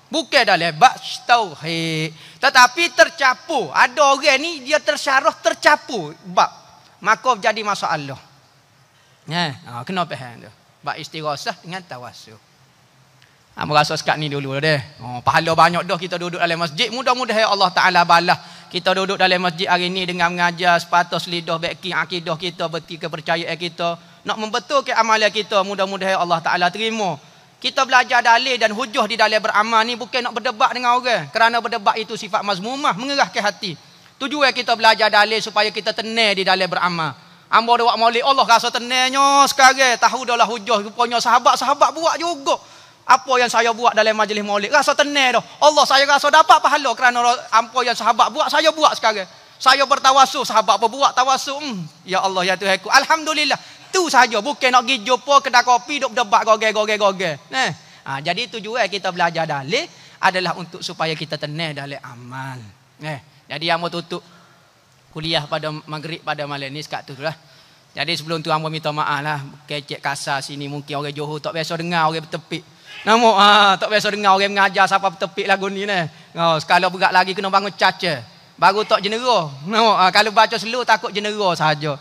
Bukan dalam bab tauhid. Tetapi tercapu. Ada orang ni dia tersyarah tercapu bab. Maka jadi masalah. Ya, yeah. ha, kena faham tu. Bab istighasah dengan tawasul. Ha, merasa sekat ni dulu deh. Oh, ha, pahala banyak dah kita duduk dalam masjid. Mudah-mudahan ya Allah Ta'ala balas. Kita duduk dalam masjid hari ini dengan mengajar sepatah selidah baik akidah kita, berarti kepercayaan kita nak membetulkan amalan kita mudah-mudahan ya Allah Taala terima. Kita belajar dalil dan hujah di dalil beramal ni bukan nak berdebat dengan orang. Kerana berdebat itu sifat mazmumah, mengerahkan hati. Tujuan kita belajar dalil supaya kita tenang di dalil beramal. Ambo dewa molek Allah rasa tenangnya sekarang tahu dahlah hujah rupanya sahabat-sahabat buat juga. Apa yang saya buat dalam majlis maulid rasa tenang dah. Allah saya rasa dapat pahala kerana apa yang sahabat buat saya buat sekarang. Saya bertawasul sahabat apa buat tawasul. Hmm. Ya Allah ya Tuhanku. Alhamdulillah itu saja bukan nak pergi jumpa kedai kopi duk berdebat gogel-gogel-gogel. Nah. Ha, jadi tujuan kita belajar dalil adalah untuk supaya kita tenang dalam amal. Nah. Jadi yang mau tutup kuliah pada maghrib pada malam ni sekat tu lah. Jadi sebelum tu ambo minta maaf lah kecek kasar sini mungkin orang Johor tak biasa dengar orang bertepik. Namo ha, tak biasa dengar orang mengajar siapa bertepik lagu ni nah. Oh, sekali berat lagi kena bangun caca. Baru tak jenera. Namo ha, kalau baca slow takut jenera saja.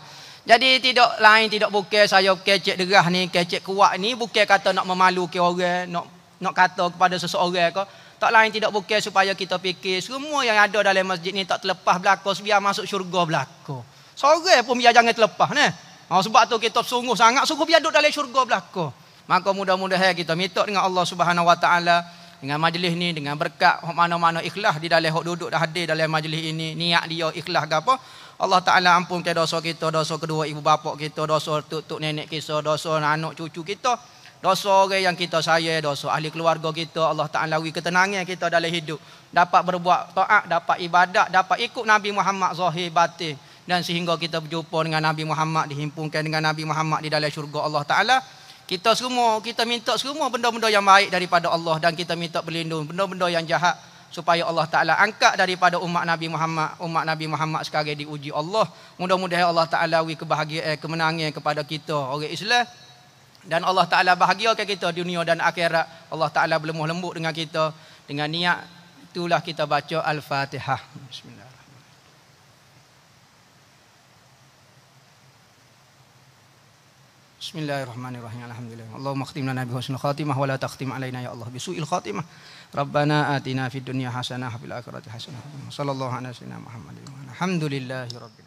Jadi tidak lain tidak bukan saya kecek derah ni, kecek kuat ni bukan kata nak memalukan orang, nak nak kata kepada seseorang ke. Tak lain tidak bukan supaya kita fikir semua yang ada dalam masjid ni tak terlepas belako biar masuk syurga belako. Seorang pun biar jangan terlepas ni. Oh, ha, sebab tu kita sungguh sangat sungguh biar duduk dalam syurga belako. Maka mudah-mudahan kita minta dengan Allah Subhanahu Wa Taala dengan majlis ni dengan berkat mana-mana ikhlas di dalam hok duduk dah hadir dalam majlis ini niat dia ikhlas ke apa Allah Ta'ala ampunkan dosa kita, dosa kedua ibu bapa kita, dosa tuk-tuk nenek kita, dosa anak cucu kita. Dosa orang yang kita saya, dosa ahli keluarga kita, Allah Ta'ala beri ketenangan kita dalam hidup. Dapat berbuat ta'at, dapat ibadat, dapat ikut Nabi Muhammad Zahir Batin. Dan sehingga kita berjumpa dengan Nabi Muhammad, dihimpunkan dengan Nabi Muhammad di dalam syurga Allah Ta'ala. Kita semua, kita minta semua benda-benda yang baik daripada Allah dan kita minta berlindung benda-benda yang jahat supaya Allah Taala angkat daripada umat Nabi Muhammad umat Nabi Muhammad sekarang diuji Allah mudah-mudahan Allah Taala wi kebahagiaan eh, kemenangan kepada kita orang Islam dan Allah Taala bahagiakan kita di dunia dan akhirat Allah Taala berlemah lembut dengan kita dengan niat itulah kita baca al-Fatihah bismillah Bismillahirrahmanirrahim. Alhamdulillah. Allahumma khatim lana bi husnul khatimah wa la takhtim alaina ya Allah bi su'il khatimah. ربنا آتنا في الدنيا حسنة وفي الآخرة حسنة صلى الله على سيدنا محمد الحمد لله رب العالمين